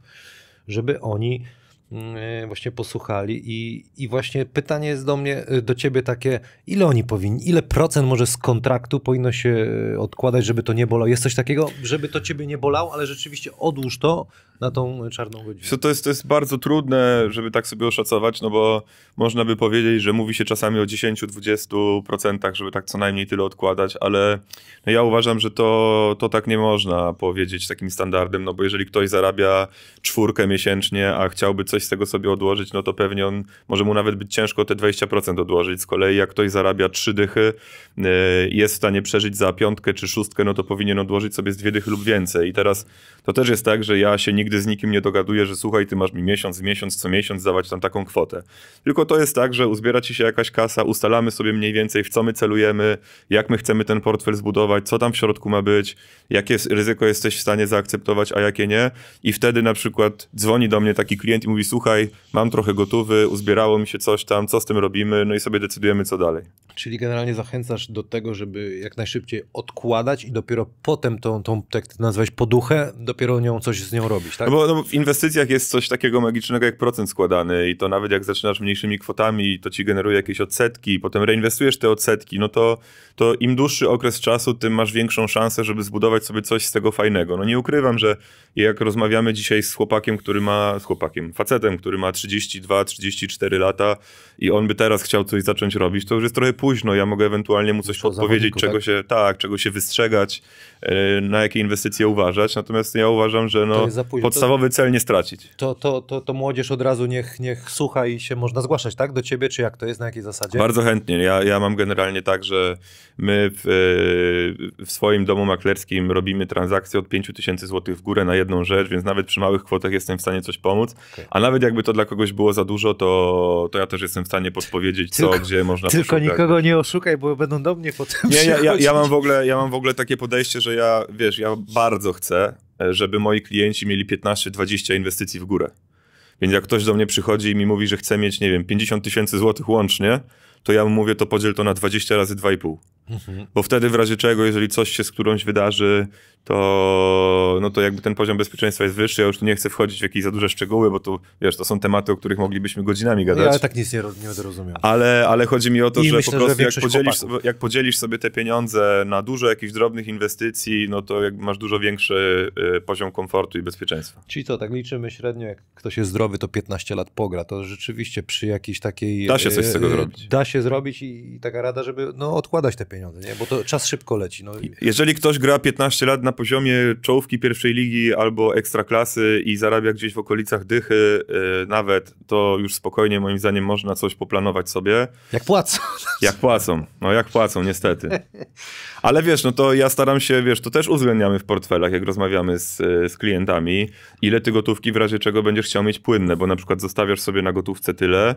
[SPEAKER 1] żeby oni mm, e, właśnie posłuchali i, i właśnie pytanie jest do mnie, e, do ciebie takie, ile oni powinni, ile procent może z kontraktu powinno się e, odkładać, żeby to nie bolało? Jest coś takiego, żeby to ciebie nie bolało, ale rzeczywiście odłóż to, na tą czarną godzinę.
[SPEAKER 5] To jest, to jest bardzo trudne, żeby tak sobie oszacować, no bo można by powiedzieć, że mówi się czasami o 10-20%, żeby tak co najmniej tyle odkładać, ale no ja uważam, że to, to tak nie można powiedzieć takim standardem, no bo jeżeli ktoś zarabia czwórkę miesięcznie, a chciałby coś z tego sobie odłożyć, no to pewnie on, może mu nawet być ciężko te 20% odłożyć. Z kolei jak ktoś zarabia trzy dychy, y, jest w stanie przeżyć za piątkę czy szóstkę, no to powinien odłożyć sobie z dwie dychy lub więcej. I teraz to też jest tak, że ja się nigdy nigdy z nikim nie dogaduje, że słuchaj, ty masz mi miesiąc, miesiąc, co miesiąc dawać tam taką kwotę. Tylko to jest tak, że uzbiera ci się jakaś kasa, ustalamy sobie mniej więcej, w co my celujemy, jak my chcemy ten portfel zbudować, co tam w środku ma być, jakie ryzyko jesteś w stanie zaakceptować, a jakie nie. I wtedy na przykład dzwoni do mnie taki klient i mówi, słuchaj, mam trochę gotowy, uzbierało mi się coś tam, co z tym robimy, no i sobie decydujemy, co dalej.
[SPEAKER 1] Czyli generalnie zachęcasz do tego, żeby jak najszybciej odkładać i dopiero potem tą, tą tak nazwać poduchę, dopiero nią coś z nią robić, tak? No bo, no
[SPEAKER 5] bo, w inwestycjach jest coś takiego magicznego jak procent składany i to nawet jak zaczynasz mniejszymi kwotami, to ci generuje jakieś odsetki, potem reinwestujesz te odsetki, no to, to im dłuższy okres czasu, tym masz większą szansę, żeby zbudować sobie coś z tego fajnego. No nie ukrywam, że jak rozmawiamy dzisiaj z chłopakiem, który ma, z chłopakiem, facetem, który ma 32-34 lata i on by teraz chciał coś zacząć robić, to już jest trochę późno, ja mogę ewentualnie mu coś Muszę podpowiedzieć, czego tak? się, tak, czego się wystrzegać, e, na jakie inwestycje uważać, natomiast ja uważam, że no, Podstawowy to, cel nie stracić.
[SPEAKER 1] To, to, to, to młodzież od razu niech, niech słucha i się można zgłaszać, tak? Do ciebie, czy jak to jest, na jakiej zasadzie? Bardzo chętnie.
[SPEAKER 5] Ja, ja mam generalnie tak, że my w, e, w swoim domu maklerskim robimy transakcje od tysięcy złotych w górę na jedną rzecz, więc nawet przy małych kwotach jestem w stanie coś pomóc. Okay. A nawet jakby to dla kogoś było za dużo, to, to ja też jestem w stanie podpowiedzieć, tylko, co, gdzie można Tylko poszukać. nikogo
[SPEAKER 1] nie oszukaj, bo będą do mnie potem Nie, ja, ja, ja, mam
[SPEAKER 5] w ogóle, ja mam w ogóle takie podejście, że ja, wiesz, ja bardzo chcę, E, żeby moi klienci mieli 15-20 inwestycji w górę. Więc jak ktoś do mnie przychodzi i mi mówi, że chce mieć, nie wiem, 50 tysięcy złotych łącznie, to ja mu mówię, to podziel to na 20 razy 2,5. Mhm. Bo wtedy w razie czego, jeżeli coś się z którąś wydarzy, to, no to jakby ten poziom bezpieczeństwa jest wyższy. Ja już tu nie chcę wchodzić w jakieś za duże szczegóły, bo tu, wiesz, to są tematy, o których moglibyśmy godzinami no gadać. Ja tak nic nie, nie zrozumiałem. Ale, ale chodzi mi o to, I że myślę, po prostu że jak, podzielisz sobie, jak podzielisz sobie te pieniądze na dużo jakichś drobnych inwestycji, no to masz dużo większy y, poziom komfortu i bezpieczeństwa.
[SPEAKER 1] Czyli co, tak liczymy średnio, jak ktoś jest zdrowy, to 15 lat pogra. To rzeczywiście przy jakiejś takiej... Da się coś z y, tego zrobić. Y, da się zrobić i, i taka rada, żeby no, odkładać te pieniądze pieniądze, nie? bo to czas szybko leci. No.
[SPEAKER 5] Jeżeli ktoś gra 15 lat na poziomie czołówki pierwszej ligi albo ekstraklasy i zarabia gdzieś w okolicach dychy y, nawet, to już spokojnie moim zdaniem można coś poplanować sobie. Jak płacą. Jak płacą, no jak płacą niestety. Ale wiesz, no to ja staram się, wiesz, to też uwzględniamy w portfelach, jak rozmawiamy z, z klientami, ile ty gotówki w razie czego będziesz chciał mieć płynne, bo na przykład zostawiasz sobie na gotówce tyle.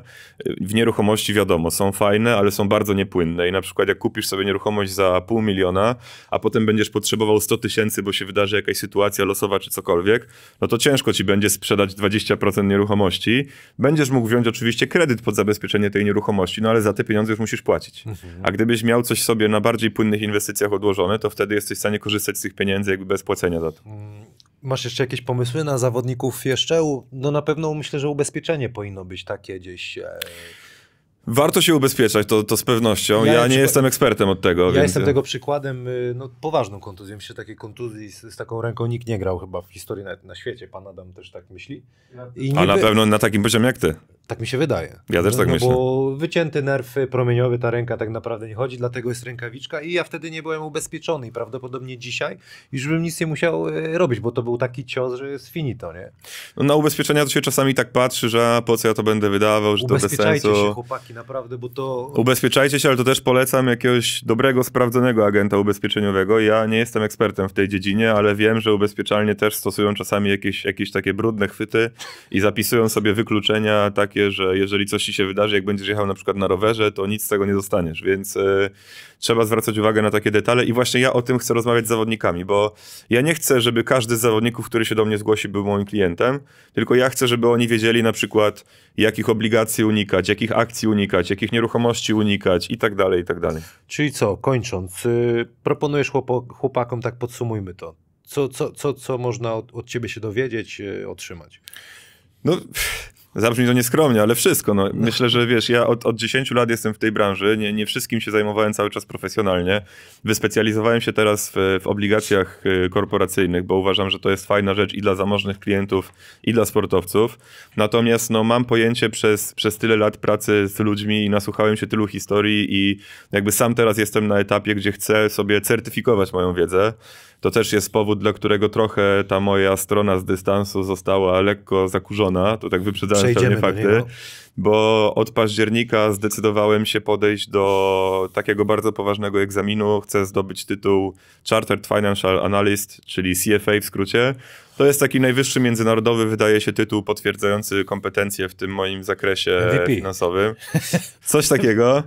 [SPEAKER 5] Y, w nieruchomości wiadomo, są fajne, ale są bardzo niepłynne i na przykład jak kupisz sobie nieruchomość za pół miliona, a potem będziesz potrzebował 100 tysięcy, bo się wydarzy jakaś sytuacja losowa czy cokolwiek, no to ciężko ci będzie sprzedać 20% nieruchomości. Będziesz mógł wziąć oczywiście kredyt pod zabezpieczenie tej nieruchomości, no ale za te pieniądze już musisz płacić. Mhm. A gdybyś miał coś sobie na bardziej płynnych inwestycjach odłożone, to wtedy jesteś w stanie korzystać z tych pieniędzy jakby bez płacenia za to. Mm.
[SPEAKER 1] Masz jeszcze jakieś pomysły na zawodników jeszcze? No na pewno myślę, że ubezpieczenie powinno być takie gdzieś. E,
[SPEAKER 5] Warto się ubezpieczać, to, to z pewnością. Ja, ja nie przykład... jestem ekspertem od tego. Ja więc... jestem tego
[SPEAKER 1] przykładem, y, no, poważną kontuzją. Myślę, takiej kontuzji z, z, taką ręką nikt nie grał chyba w historii na, na świecie. Pan Adam też tak myśli. I niby... A na pewno na
[SPEAKER 5] takim poziomie jak ty.
[SPEAKER 1] Tak mi się wydaje. Ja też tak no, no, myślę. Bo wycięty nerw promieniowy, ta ręka tak naprawdę nie chodzi, dlatego jest rękawiczka i ja wtedy nie byłem ubezpieczony i prawdopodobnie dzisiaj już bym nic nie musiał y, robić, bo to był taki cios, że jest finito, nie?
[SPEAKER 5] No, na ubezpieczenia to się czasami tak patrzy, że po co ja to będę wydawał, że to bez sensu. Się, chłopaki,
[SPEAKER 1] naprawdę, bo to...
[SPEAKER 5] Ubezpieczajcie się, ale to też polecam jakiegoś dobrego, sprawdzonego agenta ubezpieczeniowego. Ja nie jestem ekspertem w tej dziedzinie, ale wiem, że ubezpieczalnie też stosują czasami jakieś, jakieś takie brudne chwyty i zapisują sobie wykluczenia takie, że jeżeli coś ci się wydarzy, jak będziesz jechał na przykład na rowerze, to nic z tego nie dostaniesz, więc... Yy, trzeba zwracać uwagę na takie detale i właśnie ja o tym chcę rozmawiać z zawodnikami, bo ja nie chcę, żeby każdy z zawodników, który się do mnie zgłosi, był moim klientem, tylko ja chcę, żeby oni wiedzieli na przykład, jakich obligacji unikać, jakich akcji unikać, jakich nieruchomości unikać i tak dalej, i tak dalej.
[SPEAKER 1] Czyli co, kończąc, yy, proponujesz chłopakom, tak podsumujmy to, co, co, co, co można od, od ciebie się dowiedzieć, yy, otrzymać?
[SPEAKER 5] No, pff, Zabrzmi to nieskromnie, ale wszystko. No. no, Myślę, że wiesz, ja od, od 10 lat jestem w tej branży, nie, nie wszystkim się zajmowałem cały czas profesjonalnie. Wyspecjalizowałem się teraz w, w obligacjach y, korporacyjnych, bo uważam, że to jest fajna rzecz i dla zamożnych klientów, i dla sportowców. Natomiast no, mam pojęcie przez, przez tyle lat pracy z ludźmi i nasłuchałem się tylu historii i jakby sam teraz jestem na etapie, gdzie chcę sobie certyfikować moją wiedzę. To też jest powód, dla którego trochę ta moja strona z dystansu została lekko zakurzona. To tak wyprzedzałem przejdziemy fakty, bo od października zdecydowałem się podejść do takiego bardzo poważnego egzaminu. Chcę zdobyć tytuł Chartered Financial Analyst, czyli CFA w skrócie. To jest taki najwyższy międzynarodowy, wydaje się, tytuł potwierdzający kompetencje w tym moim zakresie MVP. finansowym. Coś takiego.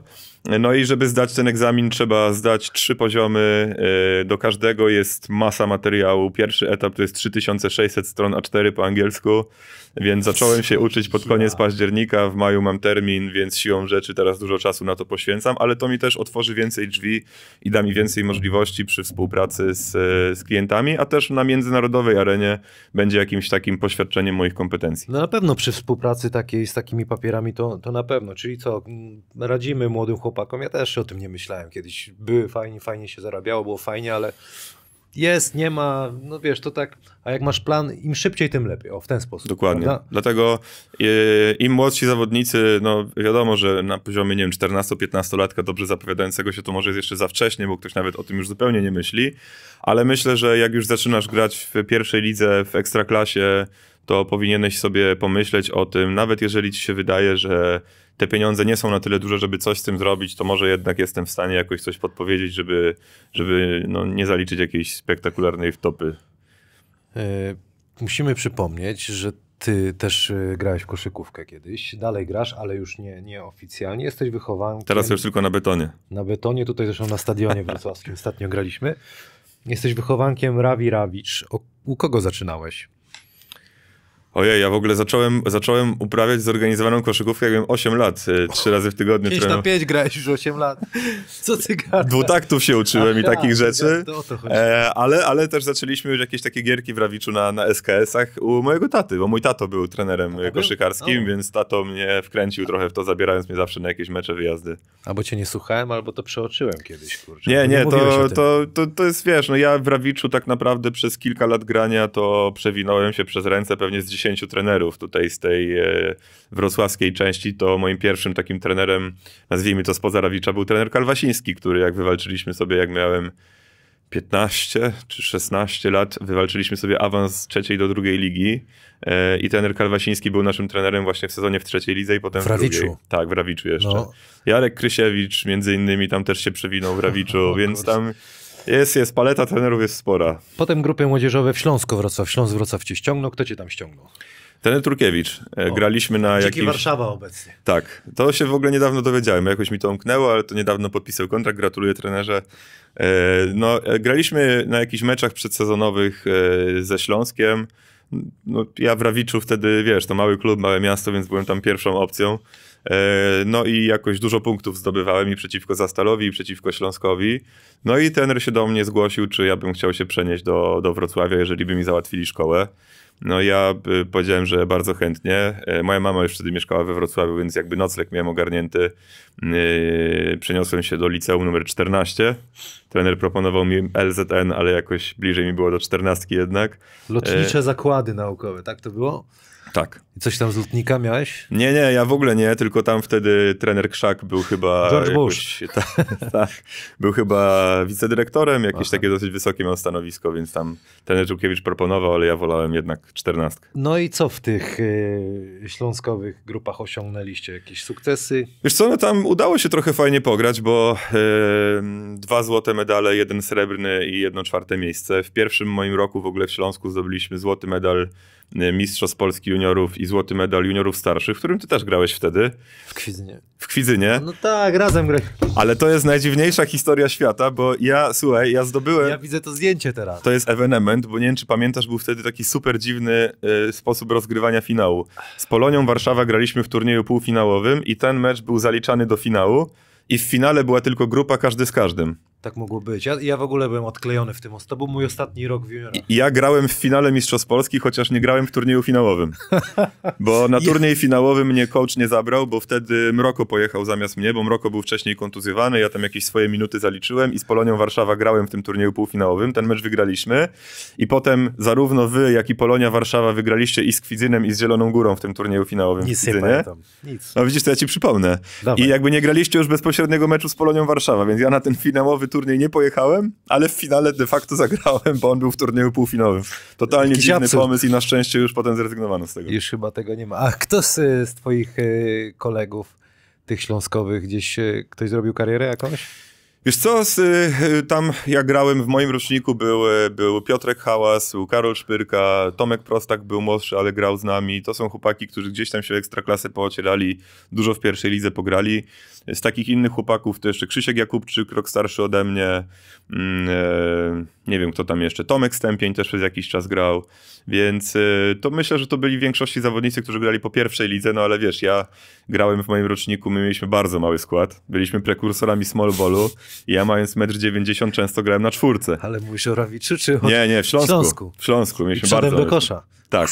[SPEAKER 5] No i żeby zdać ten egzamin, trzeba zdać trzy poziomy. E, do każdego jest masa materiału. Pierwszy etap to jest 3600 stron A4 po angielsku, więc zacząłem się uczyć pod koniec października. W maju mam termin, więc siłą rzeczy teraz dużo czasu na to poświęcam, ale to mi też otworzy więcej drzwi i da mi więcej możliwości przy współpracy z, e, z klientami, a też na międzynarodowej arenie będzie jakimś takim poświadczeniem moich kompetencji.
[SPEAKER 1] No na pewno przy współpracy takiej z takimi papierami to, to na pewno. Czyli co, radzimy młodym chłopakom, chłopakom. Ja też o tym nie myślałem kiedyś. Były fajnie, fajnie się zarabiało, było fajnie, ale jest, nie ma, no wiesz, to tak, a jak masz plan, im szybciej, tym lepiej, o, w ten sposób. Dokładnie, prawda?
[SPEAKER 5] dlatego yy, im młodsi zawodnicy, no wiadomo, że na poziomie, nie wiem, 14-15 latka dobrze zapowiadającego się to może jest jeszcze za wcześnie, bo ktoś nawet o tym już zupełnie nie myśli, ale myślę, że jak już zaczynasz grać w pierwszej lidze, w ekstraklasie, to powinieneś sobie pomyśleć o tym, nawet jeżeli ci się wydaje, że te pieniądze nie są na tyle duże, żeby coś z tym zrobić, to może jednak jestem w stanie jakoś coś podpowiedzieć, żeby, żeby no, nie zaliczyć jakiejś spektakularnej wtopy.
[SPEAKER 1] Yy, musimy przypomnieć, że ty też e, grałeś w koszykówkę kiedyś. Dalej grasz, ale już nie, nie oficjalnie. Jesteś wychowankiem. Teraz już tylko na betonie. Na betonie, tutaj zresztą na stadionie wrocławskim ostatnio graliśmy. Jesteś wychowankiem Rawi Rawicz. O, u kogo zaczynałeś?
[SPEAKER 5] Ojej, ja w ogóle zacząłem, zacząłem uprawiać zorganizowaną koszykówkę, jak osiem 8 lat, e, trzy razy w tygodniu. 5 na 5
[SPEAKER 1] grałeś już 8 lat. Co ty gadasz? Dwutaktów
[SPEAKER 5] się uczyłem Ach, i takich rzeczy. To to e, ale, ale też zaczęliśmy już jakieś takie gierki w Rawiczu na, na SKS-ach u mojego taty, bo mój tato był trenerem e, koszykarskim, więc tato mnie wkręcił trochę w to, zabierając mnie zawsze na jakieś mecze,
[SPEAKER 1] wyjazdy. Albo cię nie słuchałem, albo to przeoczyłem kiedyś, kurczę. Nie, nie, nie to,
[SPEAKER 5] to, to, to jest, wiesz, no ja w Rawiczu tak naprawdę przez kilka lat grania to przewinąłem się przez ręce pewnie z 10 dziesięciu trenerów tutaj z tej e, wrocławskiej części, to moim pierwszym takim trenerem, nazwijmy to spoza Rawicza, był trener Kalwasiński, który jak wywalczyliśmy sobie, jak miałem 15 czy 16 lat wywalczyliśmy sobie awans z trzeciej do drugiej ligi e, i trener Kalwasiński był naszym trenerem właśnie w sezonie w trzeciej lidze i potem w, Rawiczu. Tak, w Rawiczu jeszcze. No. Jarek Krysiewicz między innymi tam też się przewinął w Rawiczu, no, więc tam jest, jest, paleta trenerów jest spora.
[SPEAKER 1] Potem grupy młodzieżowe w Śląsku, wrocław Śląsk-Wrocław cię ściągnął. Kto cię tam ściągnął?
[SPEAKER 5] Trener Turkiewicz. E, o, Graliśmy na jakimś... Warszawa obecnie. Tak. To się w ogóle niedawno dowiedziałem. Jakoś mi to omknęło, ale to niedawno podpisał kontrakt. Gratuluję trenerze. E, no, e, graliśmy na jakichś meczach przedsezonowych ze Śląskiem. No, ja w Rawiczu wtedy, wiesz, to mały klub, małe miasto, więc byłem tam pierwszą opcją. E, no i jakoś dużo punktów zdobywałem i przeciwko Zastalowi, i przeciwko Śląskowi. No i trener się do mnie zgłosił, czy ja bym chciał się przenieść do, do Wrocławia, jeżeli by mi załatwili szkołę. No ja y, powiedziałem, że bardzo chętnie. E, moja mama już wtedy mieszkała we Wrocławiu, więc jakby nocleg miałem ogarnięty. Y, przeniosłem się do liceum numer 14. Trener proponował mi LZN, ale jakoś bliżej mi było do 14 jednak. Lotnicze e,
[SPEAKER 1] zakłady naukowe, tak to było? Tak. I coś tam z lutnika miałeś?
[SPEAKER 5] Nie, nie, ja w ogóle nie, tylko tam wtedy trener Krzak był chyba... George Bush. Tak, tak, był chyba wicedyrektorem, jakieś Aha. takie dosyć wysokie miał stanowisko, więc tam trener Żółkiewicz proponował, ale ja wolałem jednak czternastkę.
[SPEAKER 1] No i co w tych e, śląskowych grupach osiągnęliście? Jakieś sukcesy?
[SPEAKER 5] Wiesz co, no tam udało się trochę fajnie pograć, bo e, dwa złote medale, jeden srebrny i jedno czwarte miejsce. W pierwszym moim roku w ogóle w Śląsku zdobyliśmy złoty medal Y, mistrzostw Polski Juniorów i złoty medal juniorów starszych, w którym ty też grałeś wtedy. W Kwidzynie. W Kwidzynie. No
[SPEAKER 1] tak, razem grałem.
[SPEAKER 5] Ale to jest najdziwniejsza historia świata, bo
[SPEAKER 1] ja, słuchaj, ja zdobyłem... Ja widzę to zdjęcie teraz.
[SPEAKER 5] To jest ewenement, bo nie wiem, czy pamiętasz, był wtedy taki super dziwny y, sposób rozgrywania finału. Z Polonią Warszawa graliśmy w turnieju półfinałowym i ten mecz był zaliczany do finału i w finale była tylko grupa każdy z każdym
[SPEAKER 1] tak mogło być. Ja, ja w ogóle byłem odklejony w tym. To był mój ostatni rok w juniorach.
[SPEAKER 5] Ja grałem w finale Mistrzostw Polski, chociaż nie grałem w turnieju finałowym. Bo na turniej finałowym mnie coach nie zabrał, bo wtedy Mroko pojechał zamiast mnie, bo Mroko był wcześniej kontuzjowany, ja tam jakieś swoje minuty zaliczyłem i z Polonią Warszawa grałem w tym turnieju półfinałowym. Ten mecz wygraliśmy i potem zarówno wy, jak i Polonia Warszawa wygraliście i z Kwizynem, i z Zieloną Górą w tym turnieju finałowym Nic w Kwidzynie. Nic. No widzisz, to ja ci przypomnę. Dawaj. I jakby nie graliście już bezpośredniego meczu z Polonią Warszawa, więc ja na ten finałowy turniej nie pojechałem, ale w finale de facto zagrałem, bo on był w turnieju półfinowym. Totalnie Jakiś dziwny absurd. pomysł i na szczęście już potem zrezygnowano z
[SPEAKER 1] tego. Już chyba tego nie ma. A kto z, z twoich y, kolegów, tych śląskowych, gdzieś y, ktoś zrobił karierę jakąś? Wiesz co, z, y, tam ja grałem, w moim roczniku
[SPEAKER 5] był, był Piotrek Hałas, był Karol Szpyrka, Tomek Prostak był młodszy, ale grał z nami. To są chłopaki, którzy gdzieś tam się w ekstraklasę poocierali, dużo w pierwszej lidze pograli z takich innych chłopaków to jeszcze Krzysiek Jakubczyk, rok starszy ode mnie, mm, e, nie wiem kto tam jeszcze, Tomek Stępień też przez jakiś czas grał, więc e, to myślę, że to byli w większości zawodnicy, którzy grali po pierwszej lidze, no ale wiesz, ja grałem w moim roczniku, my mieliśmy bardzo mały skład, byliśmy prekursorami small ballu i ja mając 1,90 m często grałem na czwórce.
[SPEAKER 1] Ale mówisz o Rawiczu czy o... Nie, nie, w Śląsku. Śląsku.
[SPEAKER 5] W Śląsku mieliśmy bardzo... do kosza. Tak.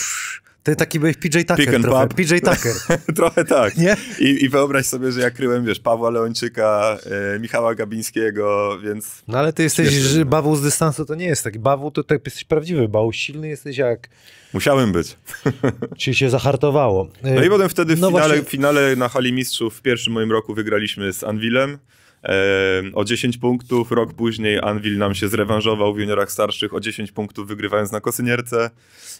[SPEAKER 1] Ty taki byłeś PJ Tucker trochę. PJ Tucker.
[SPEAKER 5] trochę tak. Nie? I, I, wyobraź sobie, że ja kryłem, wiesz, Pawła Leończyka, e, Michała Gabińskiego, więc...
[SPEAKER 1] No ale ty jesteś że bawu z dystansu, to nie jest tak. bawu, to tak jesteś prawdziwy bał, silny jesteś jak... Musiałem być. Czyli się zahartowało. No i potem wtedy w, no finale, właśnie...
[SPEAKER 5] finale na Hali Mistrzów w pierwszym moim roku wygraliśmy z Anwilem o 10 punktów. Rok później Anvil nam się zrewanżował w juniorach starszych o 10 punktów, wygrywając na kosynierce.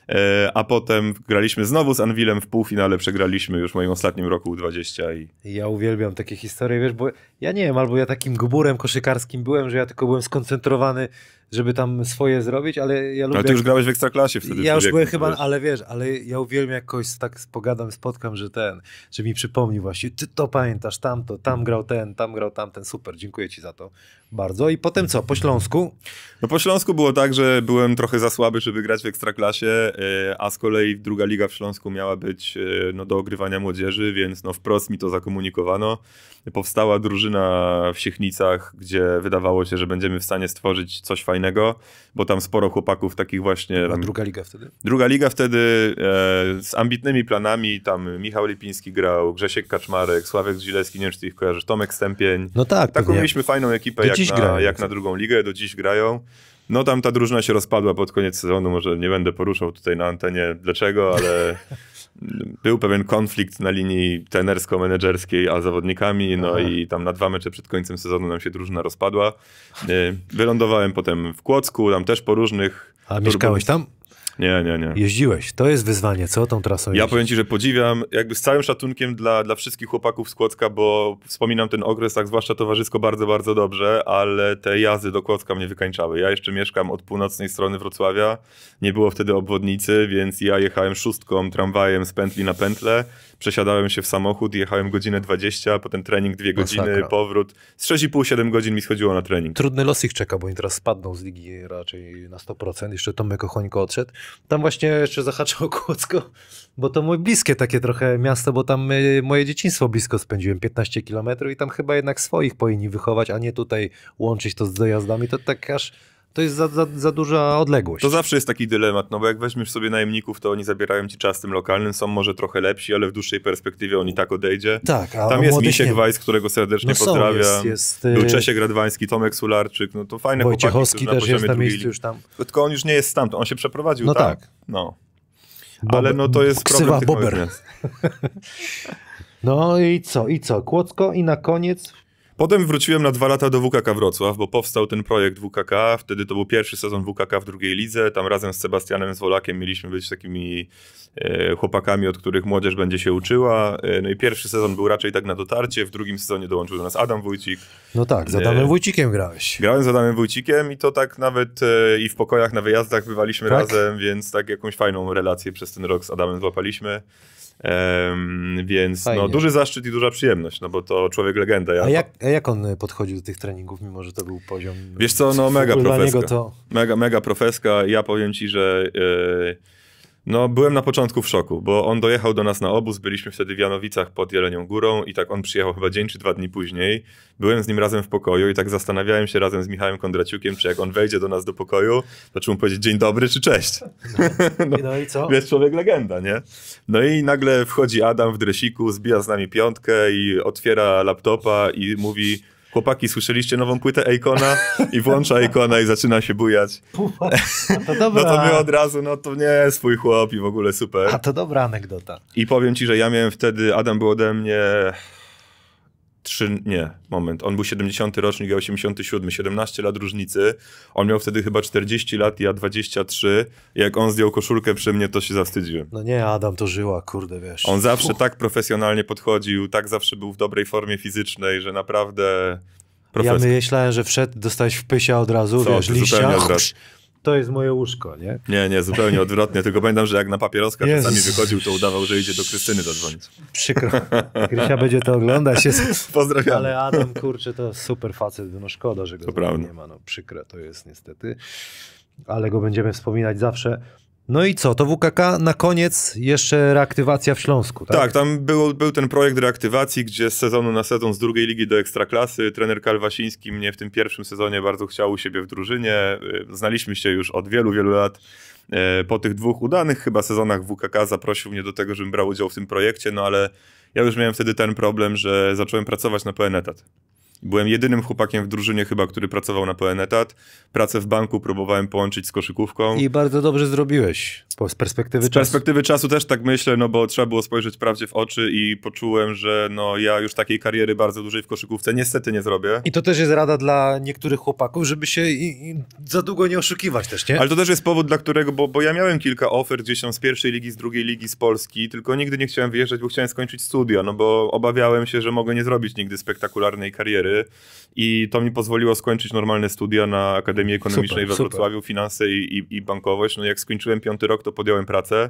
[SPEAKER 5] E, a potem graliśmy znowu z Anvilem w półfinale, przegraliśmy już w moim ostatnim roku 20. I...
[SPEAKER 1] Ja uwielbiam takie historie, wiesz, bo ja nie wiem, albo ja takim gburem koszykarskim byłem, że ja tylko byłem skoncentrowany żeby tam swoje zrobić, ale ja lubię... Ale ty już jak... grałeś w Ekstraklasie wtedy. Ja już byłem chyba, ale wiesz, ale ja uwielbiam jakoś tak pogadam, spotkam, że ten, że mi przypomni właśnie, ty to pamiętasz, tamto, tam grał ten, tam grał tamten, super, dziękuję ci za to bardzo. I potem co? Po Śląsku? No po Śląsku
[SPEAKER 5] było tak, że byłem trochę za słaby, żeby grać w Ekstraklasie, e, a z kolei druga liga w Śląsku miała być e, no, do ogrywania młodzieży, więc no, wprost mi to zakomunikowano. Powstała drużyna w Siechnicach, gdzie wydawało się, że będziemy w stanie stworzyć coś fajnego, bo tam sporo chłopaków takich właśnie... A druga liga wtedy? Druga liga wtedy e, z ambitnymi planami, tam Michał Lipiński grał, Grzesiek Kaczmarek, Sławek Zilewski, nie wiem czy ich kojarzysz, Tomek Stępień.
[SPEAKER 1] No tak, Taką pewnie. mieliśmy
[SPEAKER 5] fajną ekipę. Do dziś na, grają. Jak na drugą ligę, do dziś grają. No tam ta drużyna się rozpadła pod koniec sezonu, może nie będę poruszał tutaj na antenie dlaczego, ale był pewien konflikt na linii trenersko-menedżerskiej, a zawodnikami, no Aha. i tam na dwa mecze przed końcem sezonu nam się drużyna rozpadła. Y, wylądowałem potem w Kłodzku, tam też po różnych...
[SPEAKER 1] A mieszkałeś tam? Nie, nie, nie. Jeździłeś. To jest wyzwanie, co tą trasą Ja
[SPEAKER 5] powiem ci, że podziwiam, jakby z całym szacunkiem dla, dla wszystkich chłopaków z Kłodzka, bo wspominam ten okres, tak zwłaszcza towarzysko, bardzo, bardzo dobrze, ale te jazdy do Kłodzka mnie wykańczały. Ja jeszcze mieszkam od północnej strony Wrocławia, nie było wtedy obwodnicy, więc ja jechałem szóstką, tramwajem z pętli na pętlę przesiadałem się w samochód, jechałem godzinę 20, potem trening dwie godziny, Masakra.
[SPEAKER 1] powrót. Z 6,5-7 godzin mi schodziło na trening. Trudny los ich czeka, bo oni teraz spadną z ligi raczej na 100%. Jeszcze Tomek Ochońko odszedł. Tam właśnie jeszcze zahaczał Kłodzko, bo to moje bliskie takie trochę miasto, bo tam y, moje dzieciństwo blisko spędziłem, 15 kilometrów i tam chyba jednak swoich powinni wychować, a nie tutaj łączyć to z dojazdami. To tak aż to jest za, za, za duża odległość. To zawsze
[SPEAKER 5] jest taki dylemat, no bo jak weźmiesz sobie najemników, to oni zabierają ci czas tym lokalnym, są może trochę lepsi, ale w dłuższej perspektywie oni tak odejdzie. Tak, a Tam jest Misiek Wajs, którego serdecznie no są, Jest, jest, y, Był Czesiek Radwański, Tomek Sularczyk, no to fajne chłopaki, też jest na miejscu już tam. Tylko on już nie jest stamtąd, on się przeprowadził, no tak? tak. No.
[SPEAKER 1] ale no to jest problem Bober. no i co, i co? Kłodzko i na koniec
[SPEAKER 5] Potem wróciłem na dwa lata do WKK Wrocław, bo powstał ten projekt WKK. Wtedy to był pierwszy sezon WKK w drugiej lidze. Tam razem z Sebastianem Zwolakiem mieliśmy być takimi e, chłopakami, od których młodzież będzie się uczyła. E, no i pierwszy sezon był raczej tak na dotarcie. W drugim sezonie dołączył do nas Adam Wójcik. No tak, z Adamem e, Wójcikiem grałeś. Grałem z Adamem Wójcikiem i to tak nawet i w pokojach na wyjazdach bywaliśmy tak? razem, więc tak jakąś fajną relację przez ten rok z Adamem złapaliśmy. Um, więc no, duży zaszczyt i duża przyjemność, no bo to człowiek legenda. Ja a, jak,
[SPEAKER 1] a jak on e, podchodził do tych treningów, mimo że to był poziom... Wiesz co, no mega profeska. To...
[SPEAKER 5] Mega, mega profeska. Ja powiem ci, że... Yy, no, byłem na początku w szoku, bo on dojechał do nas na obóz, byliśmy wtedy w Janowicach pod Jelenią Górą i tak on przyjechał chyba dzień czy dwa dni później. Byłem z nim razem w pokoju i tak zastanawiałem się razem z Michałem Kondraciukiem, czy jak on wejdzie do nas do pokoju, to czy mu powiedzieć dzień dobry czy cześć.
[SPEAKER 1] No, no, no i co? Jest
[SPEAKER 5] człowiek legenda, nie? No i nagle wchodzi Adam w dresiku, zbija z nami piątkę i otwiera laptopa i mówi chłopaki, słyszeliście nową płytę Ejkona? i włącza Ejkona i zaczyna się bujać. Pufa,
[SPEAKER 1] to dobra. no to my od
[SPEAKER 5] razu, no to nie, swój chłop i w ogóle super. A to
[SPEAKER 1] dobra anegdota.
[SPEAKER 5] I powiem ci, że ja miałem wtedy, Adam był ode mnie 3, nie, moment, on był 70 rocznik, ja 87, 17 lat różnicy, on miał wtedy chyba 40 lat, ja 23, jak on zdjął koszulkę przy mnie, to się zawstydziłem.
[SPEAKER 1] No nie, Adam to żyła, kurde, wiesz. On zawsze Uch.
[SPEAKER 5] tak profesjonalnie podchodził, tak zawsze był w dobrej formie fizycznej, że naprawdę...
[SPEAKER 1] Profesor. Ja myślałem, że wszedł, dostałeś w pysia od razu, Co, wiesz, liścia. Od razu to jest moje łóżko, nie? Nie,
[SPEAKER 5] nie, zupełnie odwrotnie. Tylko pamiętam, że jak na papieroskach Jezus. czasami wychodził, to
[SPEAKER 1] udawał, że idzie do Krystyny zadzwonić. Przykro. Krysia będzie to oglądać. Jest... Pozdrawiam. Ale Adam, kurczę, to super facet. No szkoda, że go nie ma. No przykre to jest niestety. Ale go będziemy wspominać zawsze. No i co, to WKK na koniec jeszcze reaktywacja w Śląsku, tak? Tak,
[SPEAKER 5] tam był, był ten projekt reaktywacji, gdzie z sezonu na sezon z drugiej ligi do Ekstraklasy trener Kalwasiński mnie w tym pierwszym sezonie bardzo chciał u siebie w drużynie. Y, znaliśmy się już od wielu, wielu lat. Y, po tych dwóch udanych chyba sezonach WKK zaprosił mnie do tego, żebym brał udział w tym projekcie, no ale ja już miałem wtedy ten problem, że zacząłem pracować na pełen etat. Byłem jedynym chłopakiem w drużynie chyba, który pracował na pełen etat. Pracę w banku próbowałem połączyć z koszykówką. I
[SPEAKER 1] bardzo dobrze zrobiłeś z perspektywy z czasu. Z
[SPEAKER 5] perspektywy czasu też tak myślę, no bo trzeba było spojrzeć prawdzie w oczy i poczułem, że no ja już takiej kariery bardzo dużej w koszykówce niestety nie zrobię.
[SPEAKER 1] I to też jest rada dla niektórych chłopaków, żeby się i, i za długo nie oszukiwać też, nie? Ale to też
[SPEAKER 5] jest powód, dla którego, bo, bo ja miałem kilka ofert gdzieś tam z pierwszej ligi, z drugiej ligi, z Polski, tylko nigdy nie chciałem wyjeżdżać, bo chciałem skończyć studia, no bo obawiałem się, że mogę nie zrobić nigdy spektakularnej kariery i to mi pozwoliło skończyć normalne studia na Akademii Ekonomicznej super, we Wrocławiu, super. finanse i, i, i, bankowość. No jak skończyłem piąty rok, to podjąłem pracę.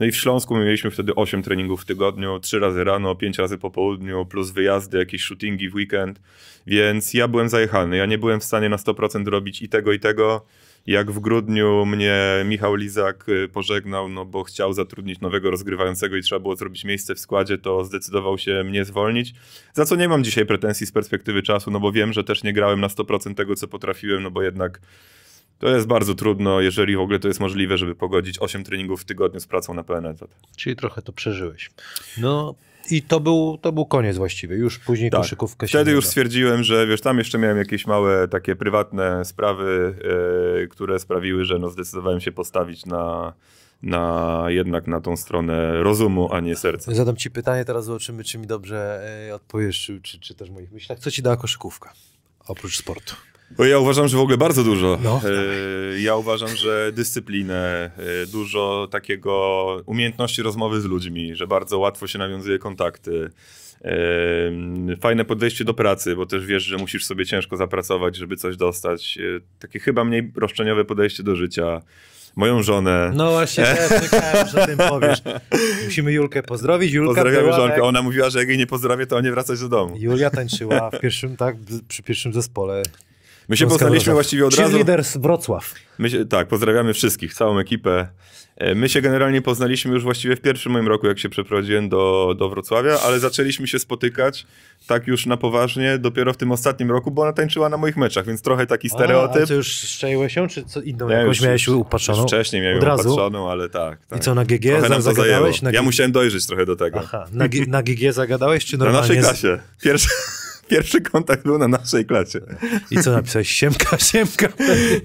[SPEAKER 5] No i w Śląsku mieliśmy wtedy 8 treningów w tygodniu, 3 razy rano, 5 razy po południu, plus wyjazdy, jakieś shootingi w weekend, więc ja byłem zajechany. Ja nie byłem w stanie na 100% robić i tego, i tego. Jak w grudniu mnie Michał Lizak y, pożegnał, no bo chciał zatrudnić nowego rozgrywającego i trzeba było zrobić miejsce w składzie, to zdecydował się mnie zwolnić. Za co nie mam dzisiaj pretensji z perspektywy czasu, no bo wiem, że też nie grałem na 100% tego, co potrafiłem, no bo jednak to jest bardzo trudno, jeżeli w ogóle to jest możliwe, żeby pogodzić 8 treningów w tygodniu z pracą na pełen etat.
[SPEAKER 1] Czyli trochę to przeżyłeś. No, i to był, to był koniec właściwie, już później tak. koszykówkę Wtedy już
[SPEAKER 5] stwierdziłem, że wiesz, tam jeszcze miałem jakieś małe takie prywatne sprawy, yy, które sprawiły, że no, zdecydowałem się postawić na, na jednak na tą stronę rozumu, a nie serca.
[SPEAKER 1] Zadam ci pytanie, teraz zobaczymy, czy mi dobrze yy, odpowiesz, czy, czy, czy też w moich myślach. Co ci dała koszykówka? Oprócz sportu.
[SPEAKER 5] Ja uważam, że w ogóle bardzo dużo. No. E, ja uważam, że dyscyplinę, e, dużo takiego umiejętności rozmowy z ludźmi, że bardzo łatwo się nawiązuje kontakty. E, fajne podejście do pracy, bo też wiesz, że musisz sobie ciężko zapracować, żeby coś dostać. Takie chyba mniej roszczeniowe podejście do życia moją żonę. No właśnie, ja czekałem, że tym powiesz. Musimy Julkę pozdrowić. Julka Pozdrawiamy żonkę. Ona mówiła, że jak jej nie pozdrawię, to nie wracać do domu. Julia tańczyła w
[SPEAKER 1] pierwszym, tak, przy pierwszym zespole My się poznaliśmy właściwie od Cheerleaders razu. z Wrocław.
[SPEAKER 5] Się, tak, pozdrawiamy wszystkich, całą ekipę. E, my się generalnie poznaliśmy już właściwie w pierwszym moim roku, jak się przeprowadziłem do, do Wrocławia, ale zaczęliśmy się spotykać tak już na poważnie dopiero w tym ostatnim roku, bo ona tańczyła na moich meczach, więc trochę taki stereotyp. A, a ty
[SPEAKER 1] już szczaiłeś się, czy co inną ja jakąś już, miałeś upatrzoną? Już wcześniej miałem upatrzoną, ale
[SPEAKER 5] tak, tak, I co, na GG trochę zagadałeś? Na G... Ja musiałem dojrzeć trochę do tego. Aha, na, G...
[SPEAKER 1] na GG zagadałeś, czy normalnie? Na naszej klasie. Pierwsza... Pierwszy kontakt był na naszej klasie. I co napisałeś? Siemka, siemka.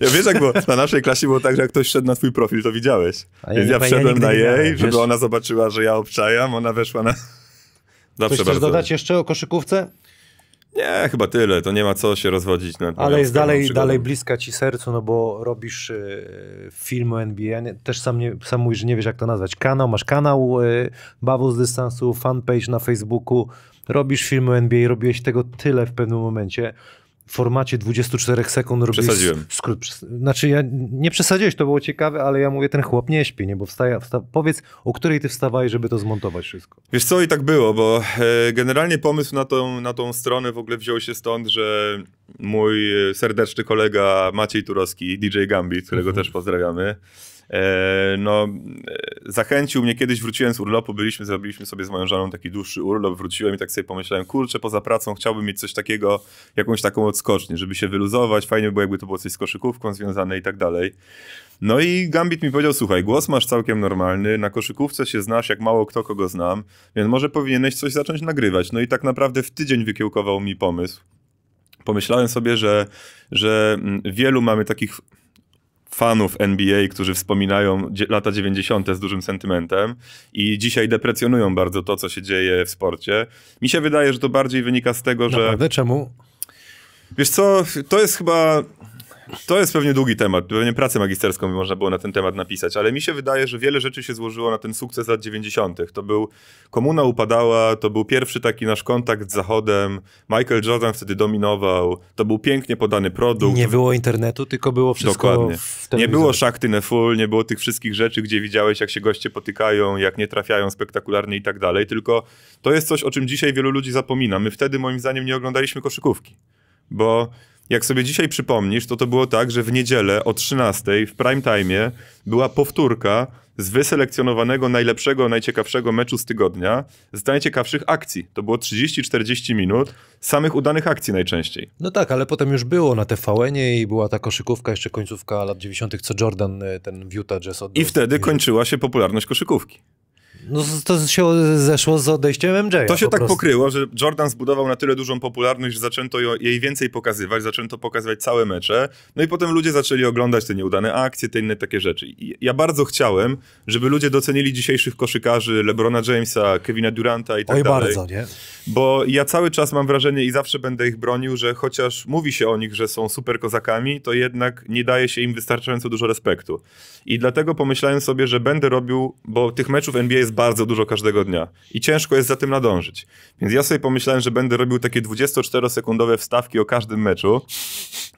[SPEAKER 1] Ja wiesz, jak było? Na naszej
[SPEAKER 5] klasie było tak, że jak ktoś szedł na twój profil, to widziałeś. Więc ja wszedłem ja na jej, miałem, żeby wiesz? ona zobaczyła, że ja obczajam, ona weszła na... Zawsze Coś chcesz dodać
[SPEAKER 1] jeszcze o koszykówce? Nie,
[SPEAKER 5] chyba tyle. To nie ma co się rozwodzić. Ale jest dalej, dalej
[SPEAKER 1] bliska ci sercu, no bo robisz y, e, film o NBA. Też sam, nie, sam mówisz, że nie wiesz jak to nazwać. Kanał, masz kanał y, Bawu z dystansu, fanpage na Facebooku, Robisz film o NBA, robiłeś tego tyle w pewnym momencie. W formacie 24 sekund robisz Przesadziłem. skrót. Znaczy, ja nie przesadziłeś, to było ciekawe, ale ja mówię, ten chłop nie śpi, nie? Bo wstaje, wsta powiedz, o której ty wstawałeś, żeby to zmontować wszystko.
[SPEAKER 5] Wiesz co, i tak było, bo e, generalnie pomysł na tą, na tą stronę w ogóle wziął się stąd, że mój e, serdeczny kolega Maciej Turowski, DJ Gambit, którego mhm. też pozdrawiamy, E, no, e, zachęcił mnie, kiedyś wróciłem z urlopu, byliśmy, zrobiliśmy sobie z moją żoną taki dłuższy urlop, wróciłem i tak sobie pomyślałem, kurczę, poza pracą chciałbym mieć coś takiego, jakąś taką odskocznię, żeby się wyluzować, fajnie by było, jakby to było coś z koszykówką związane i tak dalej. No i Gambit mi powiedział, słuchaj, głos masz całkiem normalny, na koszykówce się znasz, jak mało kto kogo znam, więc może powinieneś coś zacząć nagrywać. No i tak naprawdę w tydzień wykiełkował mi pomysł. Pomyślałem sobie, że, że mm, wielu mamy takich fanów NBA, którzy wspominają lata 90. z dużym sentymentem i dzisiaj deprecjonują bardzo to, co się dzieje w sporcie. Mi się wydaje, że to bardziej wynika z tego, że... Naprawdę? Czemu? Wiesz co, to jest chyba to jest pewnie długi temat. Pewnie pracę magisterską by można było na ten temat napisać, ale mi się wydaje, że wiele rzeczy się złożyło na ten sukces lat 90. To był komuna upadała, to był pierwszy taki nasz kontakt z Zachodem. Michael Jordan wtedy dominował, to był pięknie podany produkt. Nie
[SPEAKER 1] było internetu, tylko było wszystko. Dokładnie. nie było
[SPEAKER 5] szachty na full, nie było tych wszystkich rzeczy, gdzie widziałeś, jak się goście potykają, jak nie trafiają spektakularnie i tak dalej. Tylko to jest coś, o czym dzisiaj wielu ludzi zapomina. My wtedy, moim zdaniem, nie oglądaliśmy koszykówki, bo jak sobie dzisiaj przypomnisz, to to było tak, że w niedzielę o 13 w prime time była powtórka z wyselekcjonowanego najlepszego, najciekawszego meczu z tygodnia, z najciekawszych akcji. To było 30-40 minut samych udanych akcji najczęściej.
[SPEAKER 1] No tak, ale potem już było na tvn i była ta koszykówka, jeszcze końcówka lat 90., co Jordan, y, ten Utah Jazz oddał.
[SPEAKER 5] I wtedy kończyła się popularność koszykówki.
[SPEAKER 1] No to się zeszło z odejściem MJ. To się po tak prostu.
[SPEAKER 5] pokryło, że Jordan zbudował na tyle dużą popularność, że zaczęto jej więcej pokazywać, zaczęto pokazywać całe mecze. No i potem ludzie zaczęli oglądać te nieudane akcje, te inne takie rzeczy. I ja bardzo chciałem, żeby ludzie docenili dzisiejszych koszykarzy LeBrona Jamesa, Kevina Duranta i tak Oj, dalej. Oj bardzo, nie? Bo ja cały czas mam wrażenie i zawsze będę ich bronił, że chociaż mówi się o nich, że są super kozakami, to jednak nie daje się im wystarczająco dużo respektu. I dlatego pomyślałem sobie, że będę robił, bo tych meczów NBA jest jest bardzo dużo każdego dnia i ciężko jest za tym nadążyć. Więc ja sobie pomyślałem, że będę robił takie 24-sekundowe wstawki o każdym meczu.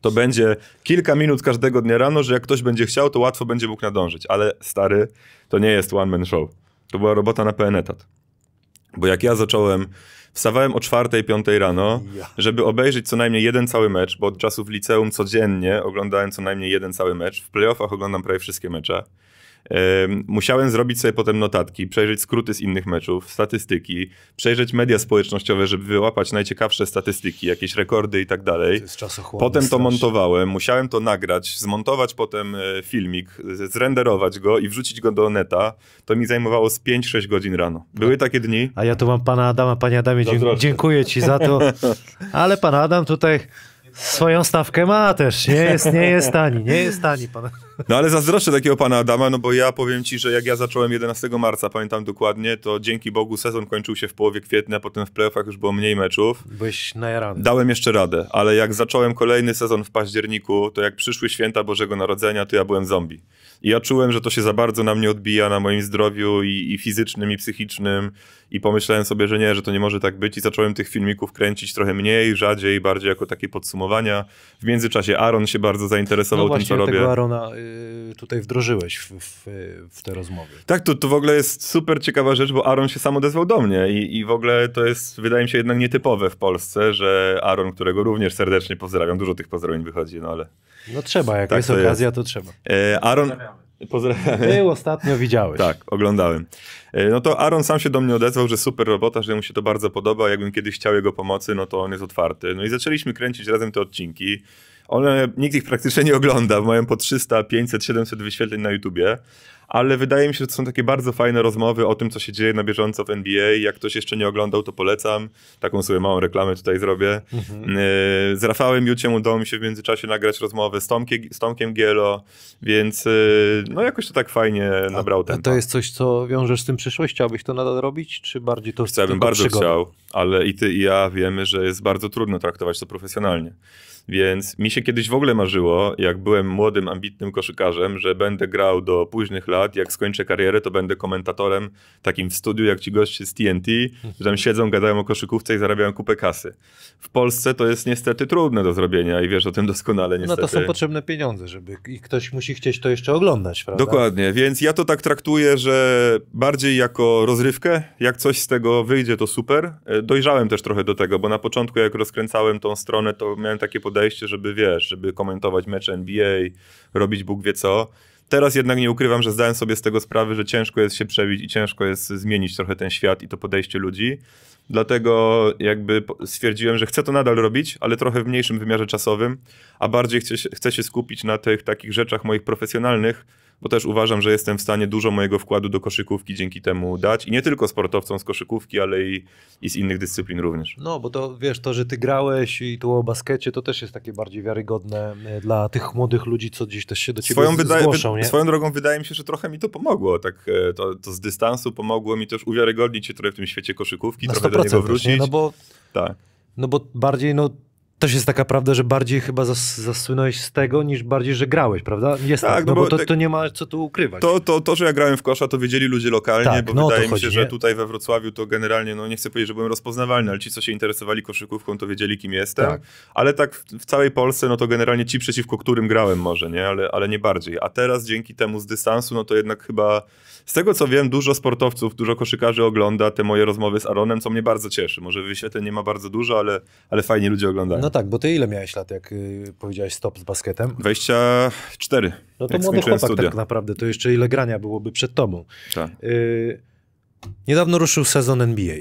[SPEAKER 5] To będzie kilka minut każdego dnia rano, że jak ktoś będzie chciał, to łatwo będzie mógł nadążyć. Ale stary, to nie jest one-man show. To była robota na pełen etat. Bo jak ja zacząłem, wstawałem o 4, 5 rano, żeby obejrzeć co najmniej jeden cały mecz, bo od czasów liceum codziennie oglądałem co najmniej jeden cały mecz. W playoffach oglądam prawie wszystkie mecze. Musiałem zrobić sobie potem notatki, przejrzeć skróty z innych meczów, statystyki, przejrzeć media społecznościowe, żeby wyłapać najciekawsze statystyki, jakieś rekordy i tak dalej. Potem to montowałem, musiałem to nagrać, zmontować potem e, filmik, zrenderować go i wrzucić go do neta. To mi zajmowało z 5-6 godzin rano.
[SPEAKER 1] Były takie dni. A ja tu mam pana Adama, panie Adamie, dziękuję, dziękuję ci za to. Ale pan Adam tutaj swoją stawkę ma też, nie jest, nie jest tani, nie jest tani pan.
[SPEAKER 5] No ale zazdroszczę takiego pana Adama, no bo ja powiem ci, że jak ja zacząłem 11 marca, pamiętam dokładnie, to dzięki Bogu sezon kończył się w połowie kwietnia, potem w playoffach już było mniej meczów.
[SPEAKER 1] Byłeś najarany. Dałem
[SPEAKER 5] jeszcze radę, ale jak zacząłem kolejny sezon w październiku, to jak przyszły święta Bożego Narodzenia, to ja byłem zombie. I ja czułem, że to się za bardzo na mnie odbija, na moim zdrowiu i, i fizycznym, i psychicznym. I pomyślałem sobie, że nie, że to nie może tak być i zacząłem tych filmików kręcić trochę mniej, rzadziej, bardziej jako takie podsumowania. W międzyczasie Aaron się bardzo zainteresował no tym, co robię. Arona
[SPEAKER 1] Y, tutaj wdrożyłeś w, w, w te rozmowy.
[SPEAKER 5] Tak, to, to w ogóle jest super ciekawa rzecz, bo Aaron się sam odezwał do mnie i, i w ogóle to jest, wydaje mi się, jednak nietypowe w Polsce, że Aaron, którego również serdecznie pozdrawiam, dużo tych pozdrowień wychodzi, no ale...
[SPEAKER 1] No trzeba, jak tak jest okazja, jest. to trzeba.
[SPEAKER 5] E, Aaron...
[SPEAKER 1] Pozdrawiamy. Ty ostatnio widziałeś.
[SPEAKER 5] Tak, oglądałem. E, no to Aaron sam się do mnie odezwał, że super robota, że mu się to bardzo podoba. Jakbym kiedyś chciał jego pomocy, no to on jest otwarty. No i zaczęliśmy kręcić razem te odcinki. One, nikt ich praktycznie nie ogląda, bo mają po 300, 500, 700 wyświetleń na YouTubie, ale wydaje mi się, że to są takie bardzo fajne rozmowy o tym, co się dzieje na bieżąco w NBA. Jak ktoś jeszcze nie oglądał, to polecam. Taką sobie małą reklamę tutaj zrobię. Mhm. Y, z Rafałem Juciem udało mi się w międzyczasie nagrać rozmowę z, Tomkie, z Tomkiem Gielo, więc
[SPEAKER 1] y, no jakoś to tak fajnie nabrał ten. to jest coś, co wiążesz z tym przyszłością? Chciałbyś to nadal robić, czy bardziej to Chciałbym bardzo przygodę? chciał,
[SPEAKER 5] ale i ty i ja wiemy, że jest bardzo trudno traktować to profesjonalnie. Więc mi się kiedyś w ogóle marzyło, jak byłem młodym, ambitnym koszykarzem, że będę grał do późnych lat, jak skończę karierę, to będę komentatorem takim w studiu, jak ci goście z TNT, że tam siedzą, gadają o koszykówce i zarabiają kupę kasy. W Polsce to jest niestety trudne do zrobienia i wiesz o tym doskonale niestety. No to są
[SPEAKER 1] potrzebne pieniądze, żeby i ktoś musi chcieć to jeszcze oglądać, prawda?
[SPEAKER 5] Dokładnie, więc ja to tak traktuję, że bardziej jako rozrywkę, jak coś z tego wyjdzie, to super. E, dojrzałem też trochę do tego, bo na początku jak rozkręcałem tą stronę, to miałem takie podejście, podejście, żeby wiesz, żeby komentować mecze NBA, robić Bóg wie co. Teraz jednak nie ukrywam, że zdałem sobie z tego sprawę, że ciężko jest się przebić i ciężko jest zmienić trochę ten świat i to podejście ludzi. Dlatego jakby stwierdziłem, że chcę to nadal robić, ale trochę w mniejszym wymiarze czasowym, a bardziej chcę chcę się skupić na tych takich rzeczach moich profesjonalnych, bo też uważam, że jestem w stanie dużo mojego wkładu do koszykówki dzięki temu dać. I nie tylko sportowcom z koszykówki, ale i, i z innych dyscyplin również.
[SPEAKER 1] No, bo to wiesz, to, że ty grałeś i tu o baskecie, to też jest takie bardziej wiarygodne e, dla tych młodych ludzi, co gdzieś też się do ciebie swoją wydaje, zgłoszą. swoją drogą wydaje mi
[SPEAKER 5] się, że trochę mi to pomogło. Tak, e, to, to z dystansu pomogło mi też uwiarygodnić się trochę w tym świecie koszykówki, trochę do niego wrócić. nie? No
[SPEAKER 1] bo... Tak. No bo bardziej, no też jest taka prawda, że bardziej chyba zas, zasłynąłeś z tego, niż bardziej, że grałeś, prawda? Jest tak, tak no, no bo, bo to, to, nie ma
[SPEAKER 5] co tu ukrywać. To, to, to, że ja grałem w kosza, to wiedzieli ludzie lokalnie, tak, bo no, wydaje mi się, chodzi, że nie? tutaj we Wrocławiu to generalnie, no nie chcę powiedzieć, że byłem rozpoznawalny, ale ci, co się interesowali koszykówką, to wiedzieli, kim jestem. Tak. Ale tak w, w, całej Polsce, no to generalnie ci, przeciwko którym grałem może, nie? Ale, ale nie bardziej. A teraz dzięki temu z dystansu, no to jednak chyba, z tego co wiem, dużo sportowców, dużo koszykarzy ogląda te moje rozmowy z Aaronem, co mnie bardzo cieszy. Może wyświetleń nie ma bardzo dużo, ale, ale fajnie ludzie oglądają.
[SPEAKER 1] No tak, bo ty ile miałeś lat, jak y, powiedziałeś stop z basketem?
[SPEAKER 5] 24. No to młody chłopak studia. tak
[SPEAKER 1] naprawdę, to jeszcze ile grania byłoby przed tobą. Tak. Y, niedawno ruszył sezon NBA.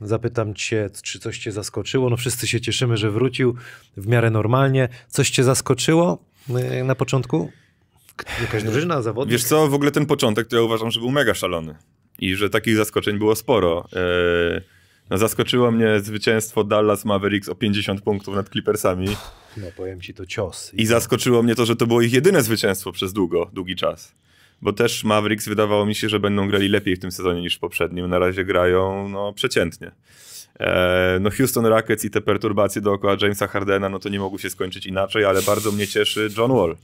[SPEAKER 1] Zapytam cię, czy coś cię zaskoczyło? No wszyscy się cieszymy, że wrócił w miarę normalnie. Coś cię zaskoczyło y, na początku? Jakaś
[SPEAKER 5] drużyna, zawodnik? Wiesz co, w ogóle ten początek to ja uważam, że był mega szalony. I że takich zaskoczeń było sporo. E, no, zaskoczyło mnie zwycięstwo Dallas Mavericks o 50 punktów nad Clippersami.
[SPEAKER 1] No powiem ci, to cios. I
[SPEAKER 5] zaskoczyło mnie to, że to było ich jedyne zwycięstwo przez długo, długi czas. Bo też Mavericks wydawało mi się, że będą grali lepiej w tym sezonie niż w poprzednim. Na razie grają no, przeciętnie. E, no Houston Rockets i te perturbacje dookoła Jamesa Hardena, no to nie mogły się skończyć inaczej, ale bardzo mnie cieszy John Wall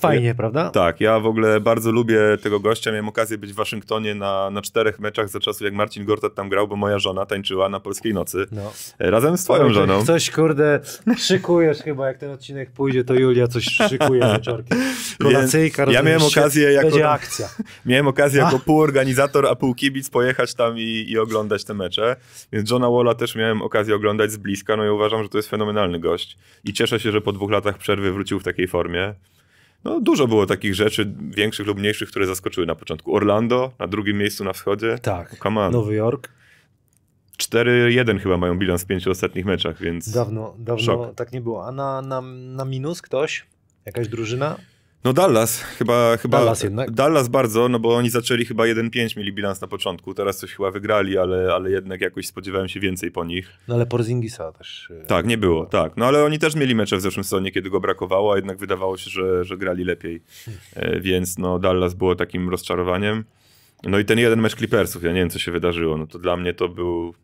[SPEAKER 1] Fajnie, prawda?
[SPEAKER 5] Tak, ja w ogóle bardzo lubię tego gościa. Miałem okazję być w Waszyngtonie na, na czterech meczach za czasów, jak Marcin Gortat tam grał, bo moja żona tańczyła na polskiej nocy. No. Razem z
[SPEAKER 1] twoją żoną. Coś kurde szykujesz chyba, jak ten odcinek pójdzie, to Julia coś szykuje wieczorkiem. Kolacyjka, Ja miałem okazję jako... Będzie akcja.
[SPEAKER 5] Miałem okazję jako półorganizator, a pół kibic pojechać tam i, i oglądać te mecze. Więc Johna Wola też miałem okazję oglądać z bliska, no i uważam, że to jest fenomenalny gość. I cieszę się, że po dwóch latach przerwy wrócił w takiej formie no, dużo było takich rzeczy, większych lub mniejszych, które zaskoczyły na początku. Orlando na drugim miejscu na wschodzie. Tak. Come Nowy Jork. 4-1 chyba mają bilans w pięciu ostatnich meczach, więc. Dawno, dawno szok.
[SPEAKER 1] tak nie było. A na, na, na minus ktoś? Jakaś drużyna?
[SPEAKER 5] No Dallas chyba, chyba. Dallas jednak. Dallas bardzo, no bo oni zaczęli chyba 1-5, mieli bilans na początku, teraz coś chyba wygrali, ale, ale jednak jakoś spodziewałem się więcej po nich. No ale Porzingisa też. E, tak, nie było, no. tak. No ale oni też mieli mecze w zeszłym sezonie, kiedy go brakowało, a jednak wydawało się, że, że grali lepiej. E, więc no Dallas było takim rozczarowaniem. No i ten jeden mecz Clippersów, ja nie wiem co się wydarzyło, no to dla mnie to był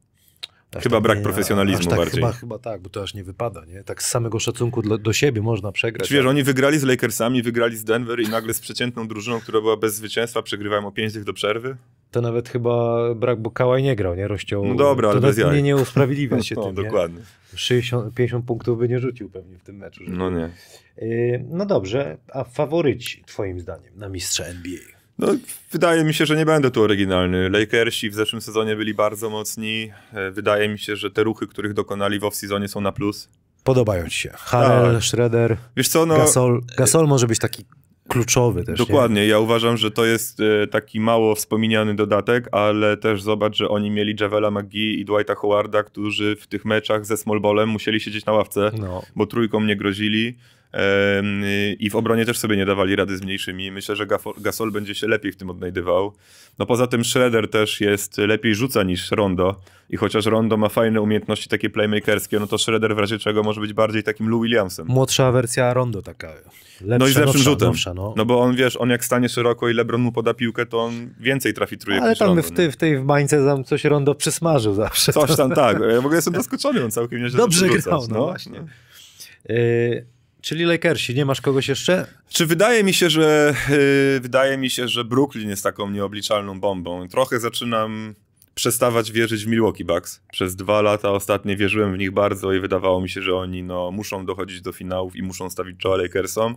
[SPEAKER 5] chyba tak brak nie, profesjonalizmu tak, bardziej. Chyba,
[SPEAKER 1] chyba tak, bo to aż nie wypada, nie? Tak z samego szacunku do, do siebie można przegrać. Czy wiesz,
[SPEAKER 5] ale... oni wygrali z Lakersami, wygrali z Denver i nagle z przeciętną drużyną, która była bez zwycięstwa, przegrywają o 5 do przerwy?
[SPEAKER 1] To nawet chyba brak, bo Kałaj nie grał, nie? Rością. No dobra, ale to bez jaj. nie, nie usprawiedliwia się no, tym, no, dokładnie. 60, 50 punktów by nie rzucił pewnie w tym meczu. Żeby... No nie. Yy, no dobrze, a faworyci twoim zdaniem na mistrza NBA? No,
[SPEAKER 5] wydaje mi się, że nie będę tu oryginalny. Lakersi w zeszłym sezonie byli bardzo mocni. E, wydaje mi się, że te ruchy, których dokonali w off-seasonie są na plus.
[SPEAKER 1] Podobają ci się. Harel, tak. Schroeder, Wiesz co, no, Gasol. E, Gasol może być taki kluczowy też. Dokładnie.
[SPEAKER 5] Nie? Ja uważam, że to jest e, taki mało wspomniany dodatek, ale też zobacz, że oni mieli Javela McGee i Dwighta Howarda, którzy w tych meczach ze Smallbolem musieli siedzieć na ławce, no. bo trójką nie grozili i w obronie też sobie nie dawali rady z mniejszymi. Myślę, że Gasol będzie się lepiej w tym odnajdywał. No poza tym Schroeder też jest lepiej rzuca niż Rondo i chociaż Rondo ma fajne umiejętności takie playmakerskie, no to Schroeder w razie czego może być bardziej takim Lou Williamsem.
[SPEAKER 1] Młodsza wersja Rondo taka. Lepsza, no i z lepszym nowsza, rzutem. Nowsza, no.
[SPEAKER 5] no bo on, wiesz, on jak stanie szeroko i LeBron mu poda piłkę, to on więcej trafi trójek Ale tam Rondo, w, no.
[SPEAKER 1] ty, w tej w bańce tam coś Rondo przysmażył zawsze. Coś tam, tak. Ja w ogóle jestem zaskoczony, on całkiem nieźle Dobrze grał, no, no właśnie. Y, Czyli Lakersi, nie masz kogoś jeszcze? Czy wydaje mi się, że
[SPEAKER 5] yy, wydaje mi się, że Brooklyn jest taką nieobliczalną bombą. Trochę zaczynam przestawać wierzyć w Milwaukee Bucks. Przez dwa lata ostatnie wierzyłem w nich bardzo i wydawało mi się, że oni no, muszą dochodzić do finałów i muszą stawić czoła Lakersom,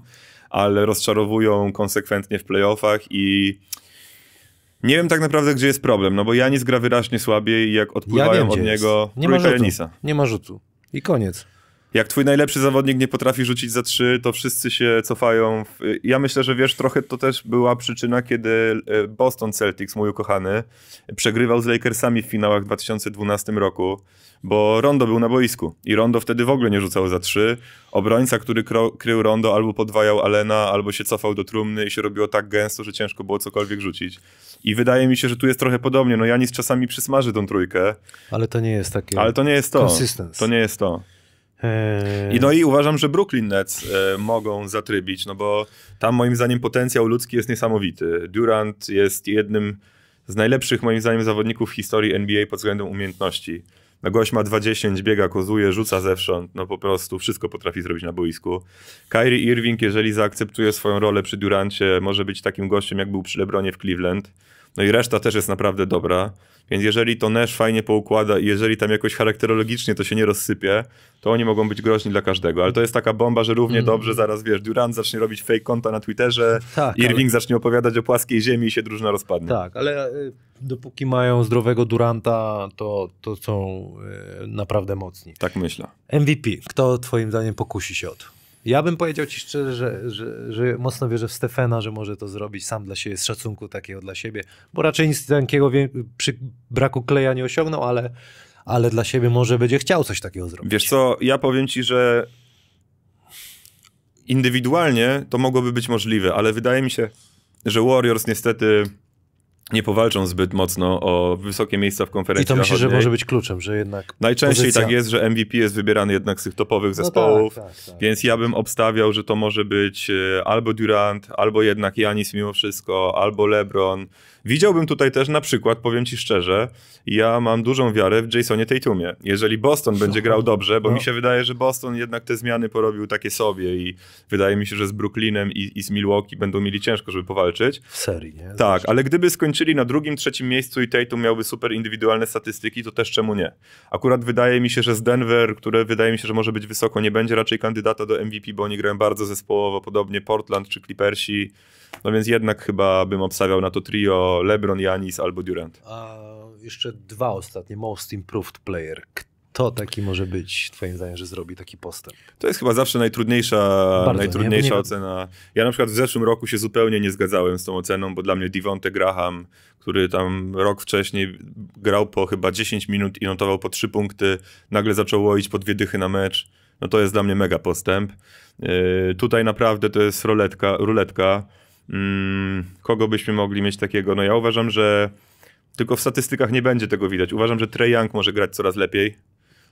[SPEAKER 5] ale rozczarowują konsekwentnie w playoffach i nie wiem tak naprawdę, gdzie jest problem, no bo Janis gra wyraźnie słabiej i jak odpływają ja wiem, od niego... Nie ma rzutu. Nie
[SPEAKER 1] ma rzutu. I koniec.
[SPEAKER 5] Jak twój najlepszy zawodnik nie potrafi rzucić za trzy, to wszyscy się cofają. Ja myślę, że wiesz, trochę to też była przyczyna, kiedy e, Boston Celtics, mój ukochany, przegrywał z Lakersami w finałach w 2012 roku, bo Rondo był na boisku i Rondo wtedy w ogóle nie rzucał za trzy. Obrońca, który krył Rondo, albo podwajał Alena, albo się cofał do trumny i się robiło tak gęsto, że ciężko było cokolwiek rzucić. I wydaje mi się, że tu jest trochę podobnie. No Janis czasami przysmaży tą trójkę. Ale to nie jest takie... Ale to nie jest to. To nie jest to. Eee. I no i uważam, że Brooklyn Nets e, mogą zatrybić, no bo tam moim zdaniem potencjał ludzki jest niesamowity. Durant jest jednym z najlepszych moim zdaniem zawodników w historii NBA pod względem umiejętności. No gość ma 20, biega, kozuje, rzuca zewsząd, no po prostu wszystko potrafi zrobić na boisku. Kyrie Irving, jeżeli zaakceptuje swoją rolę przy Durancie, może być takim gościem, jak był przy LeBronie w Cleveland. No i reszta też jest naprawdę dobra. Więc jeżeli to Nash fajnie poukłada i jeżeli tam jakoś charakterologicznie to się nie rozsypie, to oni mogą być groźni dla każdego. Ale to jest taka bomba, że równie mm. dobrze zaraz, wiesz, Durant zacznie robić fake konta na Twitterze, tak, Irving ale... zacznie opowiadać o płaskiej ziemi i się drużyna rozpadnie. Tak,
[SPEAKER 1] ale e, dopóki mają zdrowego Duranta, to, to są e, naprawdę mocni. Tak myślę. MVP. Kto twoim zdaniem pokusi się o to? Ja bym powiedział ci szczerze, że, że, że, mocno wierzę w Stefana, że może to zrobić sam dla siebie, z szacunku takiego dla siebie, bo raczej nic takiego przy braku kleja nie osiągnął, ale, ale dla siebie może będzie chciał coś takiego zrobić. Wiesz co, ja powiem ci, że
[SPEAKER 5] indywidualnie to mogłoby być możliwe, ale wydaje mi się, że Warriors niestety nie powalczą zbyt mocno o wysokie miejsca w konferencji. I to myślę, że może
[SPEAKER 1] być kluczem, że jednak. Najczęściej pozycja... tak
[SPEAKER 5] jest, że MVP jest wybierany jednak z tych topowych no zespołów, no tak, tak, tak. więc ja bym obstawiał, że to może być e, albo Durant, albo jednak Janis mimo wszystko, albo LeBron. Widziałbym tutaj też na przykład, powiem ci szczerze, ja mam dużą wiarę w Jasonie Tatumie. Jeżeli Boston będzie grał dobrze, bo no. mi się wydaje, że Boston jednak te zmiany porobił takie sobie i wydaje mi się, że z Brooklinem i, i z Milwaukee będą mieli ciężko, żeby powalczyć. W serii, nie? Tak, znaczy- ale gdyby skończyli na drugim, trzecim miejscu i Tatum miałby super indywidualne statystyki, to też czemu nie? Akurat wydaje mi się, że z Denver, które wydaje mi się, że może być wysoko, nie będzie raczej kandydata do MVP, bo oni grają bardzo zespołowo, podobnie Portland czy Clippersi. No więc jednak chyba bym obstawiał na to trio LeBron, Janis albo Durant.
[SPEAKER 1] A jeszcze dwa ostatnie. Most Improved Player. Kto taki może być, twoim zdaniem, że zrobi taki postęp?
[SPEAKER 5] To jest chyba zawsze najtrudniejsza, Bardzo, najtrudniejsza nie, nie ocena. Ja na przykład w zeszłym roku się zupełnie nie zgadzałem z tą oceną, bo dla mnie Devonte Graham, który tam rok wcześniej grał po chyba 10 minut i notował po 3 punkty, nagle zaczął łoić po dwie dychy na mecz. No to jest dla mnie mega postęp. Yy, tutaj naprawdę to jest roletka, ruletka. Mm, kogo byśmy mogli mieć takiego? No ja uważam, że tylko w statystykach nie będzie tego widać. Uważam, że Trey Young może grać coraz lepiej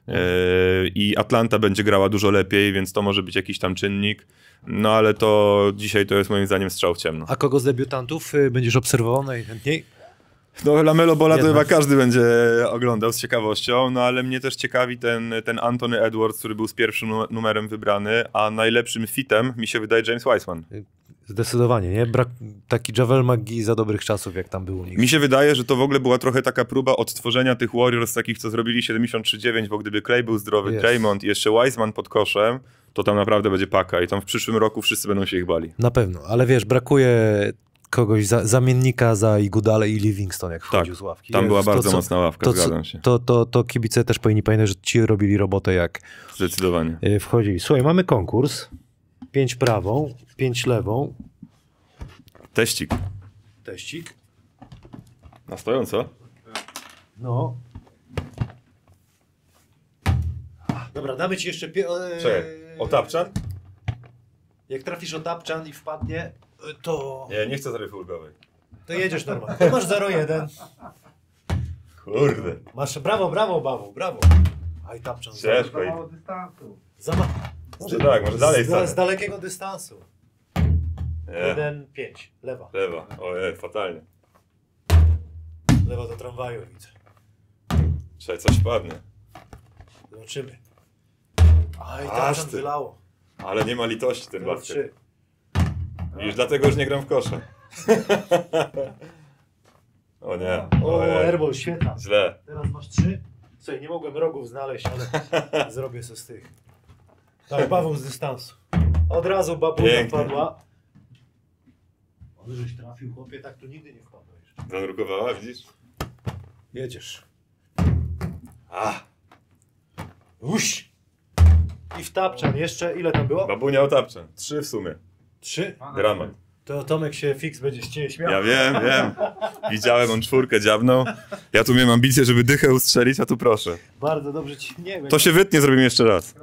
[SPEAKER 5] mhm. e, i Atlanta będzie grała dużo lepiej, więc to może być jakiś tam czynnik. No ale to dzisiaj to jest moim zdaniem strzał w ciemno. A kogo
[SPEAKER 1] z debiutantów y, będziesz obserwował najchętniej? No Lamelo Bola to chyba każdy będzie
[SPEAKER 5] oglądał z ciekawością, no ale mnie też ciekawi ten, ten Anthony Edwards, który był z pierwszym numerem wybrany, a najlepszym fitem mi się wydaje James Wiseman. Y,
[SPEAKER 1] Zdecydowanie, nie? Brak taki Javel McGee za dobrych czasów, jak tam był. Nigdy. Mi
[SPEAKER 5] się wydaje, że to w ogóle była trochę taka próba odtworzenia tych Warriors takich, co zrobili 73-9, bo gdyby Clay był zdrowy, yes. Draymond i jeszcze Wiseman pod koszem, to tam naprawdę będzie paka i tam w przyszłym roku wszyscy będą się ich bali.
[SPEAKER 1] Na pewno, ale wiesz, brakuje kogoś, za, zamiennika za Igudale i Livingston, jak wchodził tak, z ławki. tam była to, bardzo co, mocna ławka, to, zgadzam się. To, to, to kibice też powinni pamiętać, że ci robili robotę jak... Zdecydowanie. Y, wchodzili. Słuchaj, mamy konkurs. 5 prawą, 5 lewą. Teścik. Teścik.
[SPEAKER 5] Na stojąco?
[SPEAKER 1] No. Dobra, damy ci jeszcze... Pie... E, Otapczan? Jak trafisz o tapczan i wpadnie, e, to... Nie, nie chcę zaryfy ulgowej. To jedziesz normalnie. To masz 0,1. Kurde. Masz, brawo, brawo, bawu, brawo. Aj, tapczan. Ciężko. Za mało dystansu. Za mało. Może tak, może dalej z, z dalekiego dystansu. jeden 1, 5, lewa.
[SPEAKER 5] Lewa, ojej, fatalnie.
[SPEAKER 1] Lewa do tramwaju widzę.
[SPEAKER 5] Trzeba coś padnie. Zobaczymy.
[SPEAKER 1] Aj, tam tam
[SPEAKER 5] wylało. Ale nie ma litości tym, basket. Już dlatego już nie gram w kosze.
[SPEAKER 1] o nie. O, Erbol świetna. Źle. Teraz masz trzy. Słuchaj, nie mogłem rogów znaleźć, ale zrobię co z tych. Tak. bawą z dystansu. Od razu babunia wpadła. on Ale żeś trafił, chłopie, tak tu nigdy nie wpadłeś.
[SPEAKER 5] Zanurkowała, widzisz? Jedziesz.
[SPEAKER 1] A! Uś! I w tapczan jeszcze, ile tam było? Babunia tapczan. Trzy w sumie. Trzy? Dramat. To Tomek się fix będzie się śmiał. Ja wiem, wiem.
[SPEAKER 5] Widziałem, on czwórkę dziabną. Ja tu miałem ambicję, żeby dychę ustrzelić, a tu proszę. Bardzo dobrze ci nie wiem. To się wytnie, zrobimy jeszcze raz.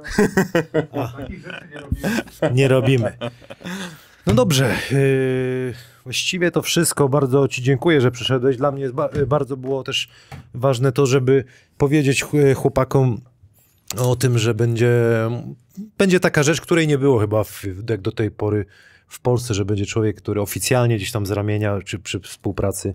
[SPEAKER 1] Nie robimy. No dobrze. Y, właściwie to wszystko. Bardzo Ci dziękuję, że przyszedłeś. Dla mnie bardzo było też ważne to, żeby powiedzieć chłopakom o tym, że będzie, będzie taka rzecz, której nie było chyba w, jak do tej pory w Polsce, że będzie człowiek, który oficjalnie gdzieś tam z ramienia czy przy współpracy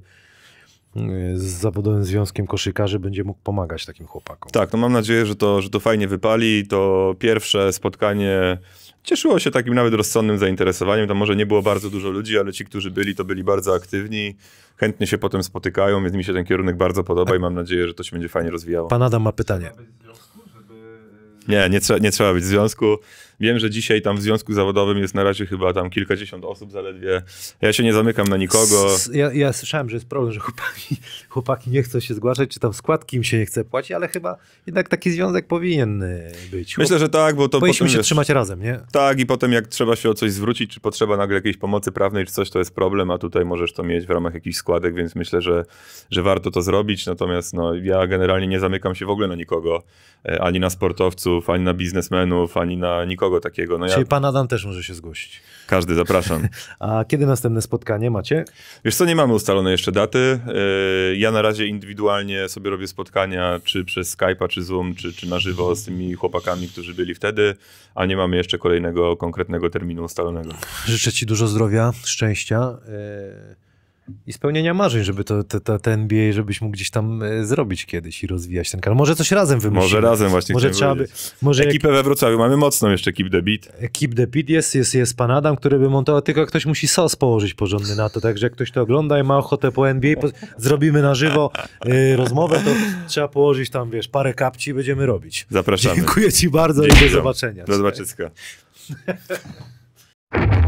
[SPEAKER 1] y, z zawodowym związkiem koszykarzy będzie mógł pomagać takim chłopakom.
[SPEAKER 5] Tak, no mam nadzieję, że to, że to fajnie wypali. To pierwsze spotkanie cieszyło się takim nawet rozsądnym zainteresowaniem. Tam może nie było bardzo dużo ludzi, ale ci, którzy byli, to byli bardzo aktywni. Chętnie się potem spotykają, więc mi się ten kierunek bardzo podoba i mam nadzieję, że to się będzie fajnie rozwijało. Pan Adam
[SPEAKER 1] ma pytanie. Y,
[SPEAKER 5] nie, nie, trze nie trzeba być w związku. Wiem, że dzisiaj tam w związku zawodowym jest na razie chyba tam kilkadziesiąt osób zaledwie. Ja się nie zamykam na nikogo.
[SPEAKER 1] Ja, ja słyszałem, że jest problem, że chłopaki, chłopaki nie chcą się zgłaszać, czy tam składki im się nie chce płacić, ale chyba jednak taki związek powinien y, być. Chłop... Myślę, że tak, bo to Powinniśmy potem, się wiesz, trzymać razem, nie?
[SPEAKER 5] Tak, i potem jak trzeba się o coś zwrócić, czy potrzeba nagle jakiejś pomocy prawnej, czy coś, to jest problem, a tutaj możesz to mieć w ramach jakichś składek, więc myślę, że, że warto to zrobić. Natomiast no, ja generalnie nie zamykam się w ogóle na nikogo, e, ani na sportowców, ani na biznesmenów, ani na nikogo kogo takiego. No Czyli ja...
[SPEAKER 1] pan Adam też może się zgłosić.
[SPEAKER 5] Każdy, zapraszam.
[SPEAKER 1] A kiedy następne spotkanie macie?
[SPEAKER 5] Wiesz co, nie mamy ustalonej jeszcze daty. E, ja na razie indywidualnie sobie robię spotkania, czy przez Skype'a, czy Zoom, czy, czy na żywo z tymi chłopakami, którzy byli wtedy, a nie mamy jeszcze kolejnego konkretnego terminu ustalonego.
[SPEAKER 1] Życzę ci dużo zdrowia, szczęścia. E, i spełnienia marzeń, żeby to, to, to, ten NBA, żebyś mógł gdzieś tam e, zrobić kiedyś i rozwijać ten kanał. Może coś razem wymyślimy. Może razem właśnie może trzeba by,
[SPEAKER 5] może Ekipę jak... we Wrocławiu mamy mocną jeszcze, Keep the Beat.
[SPEAKER 1] Keep the Beat jest, jest, jest pan Adam, który by montował, tylko ktoś musi sos położyć porządny na to, także jak ktoś to ogląda i ma ochotę po NBA, po... zrobimy na żywo y, rozmowę, to trzeba położyć tam, wiesz, parę kapci i będziemy robić. Zapraszamy. Dziękuję ci bardzo i do zobaczenia. Do zobaczenia.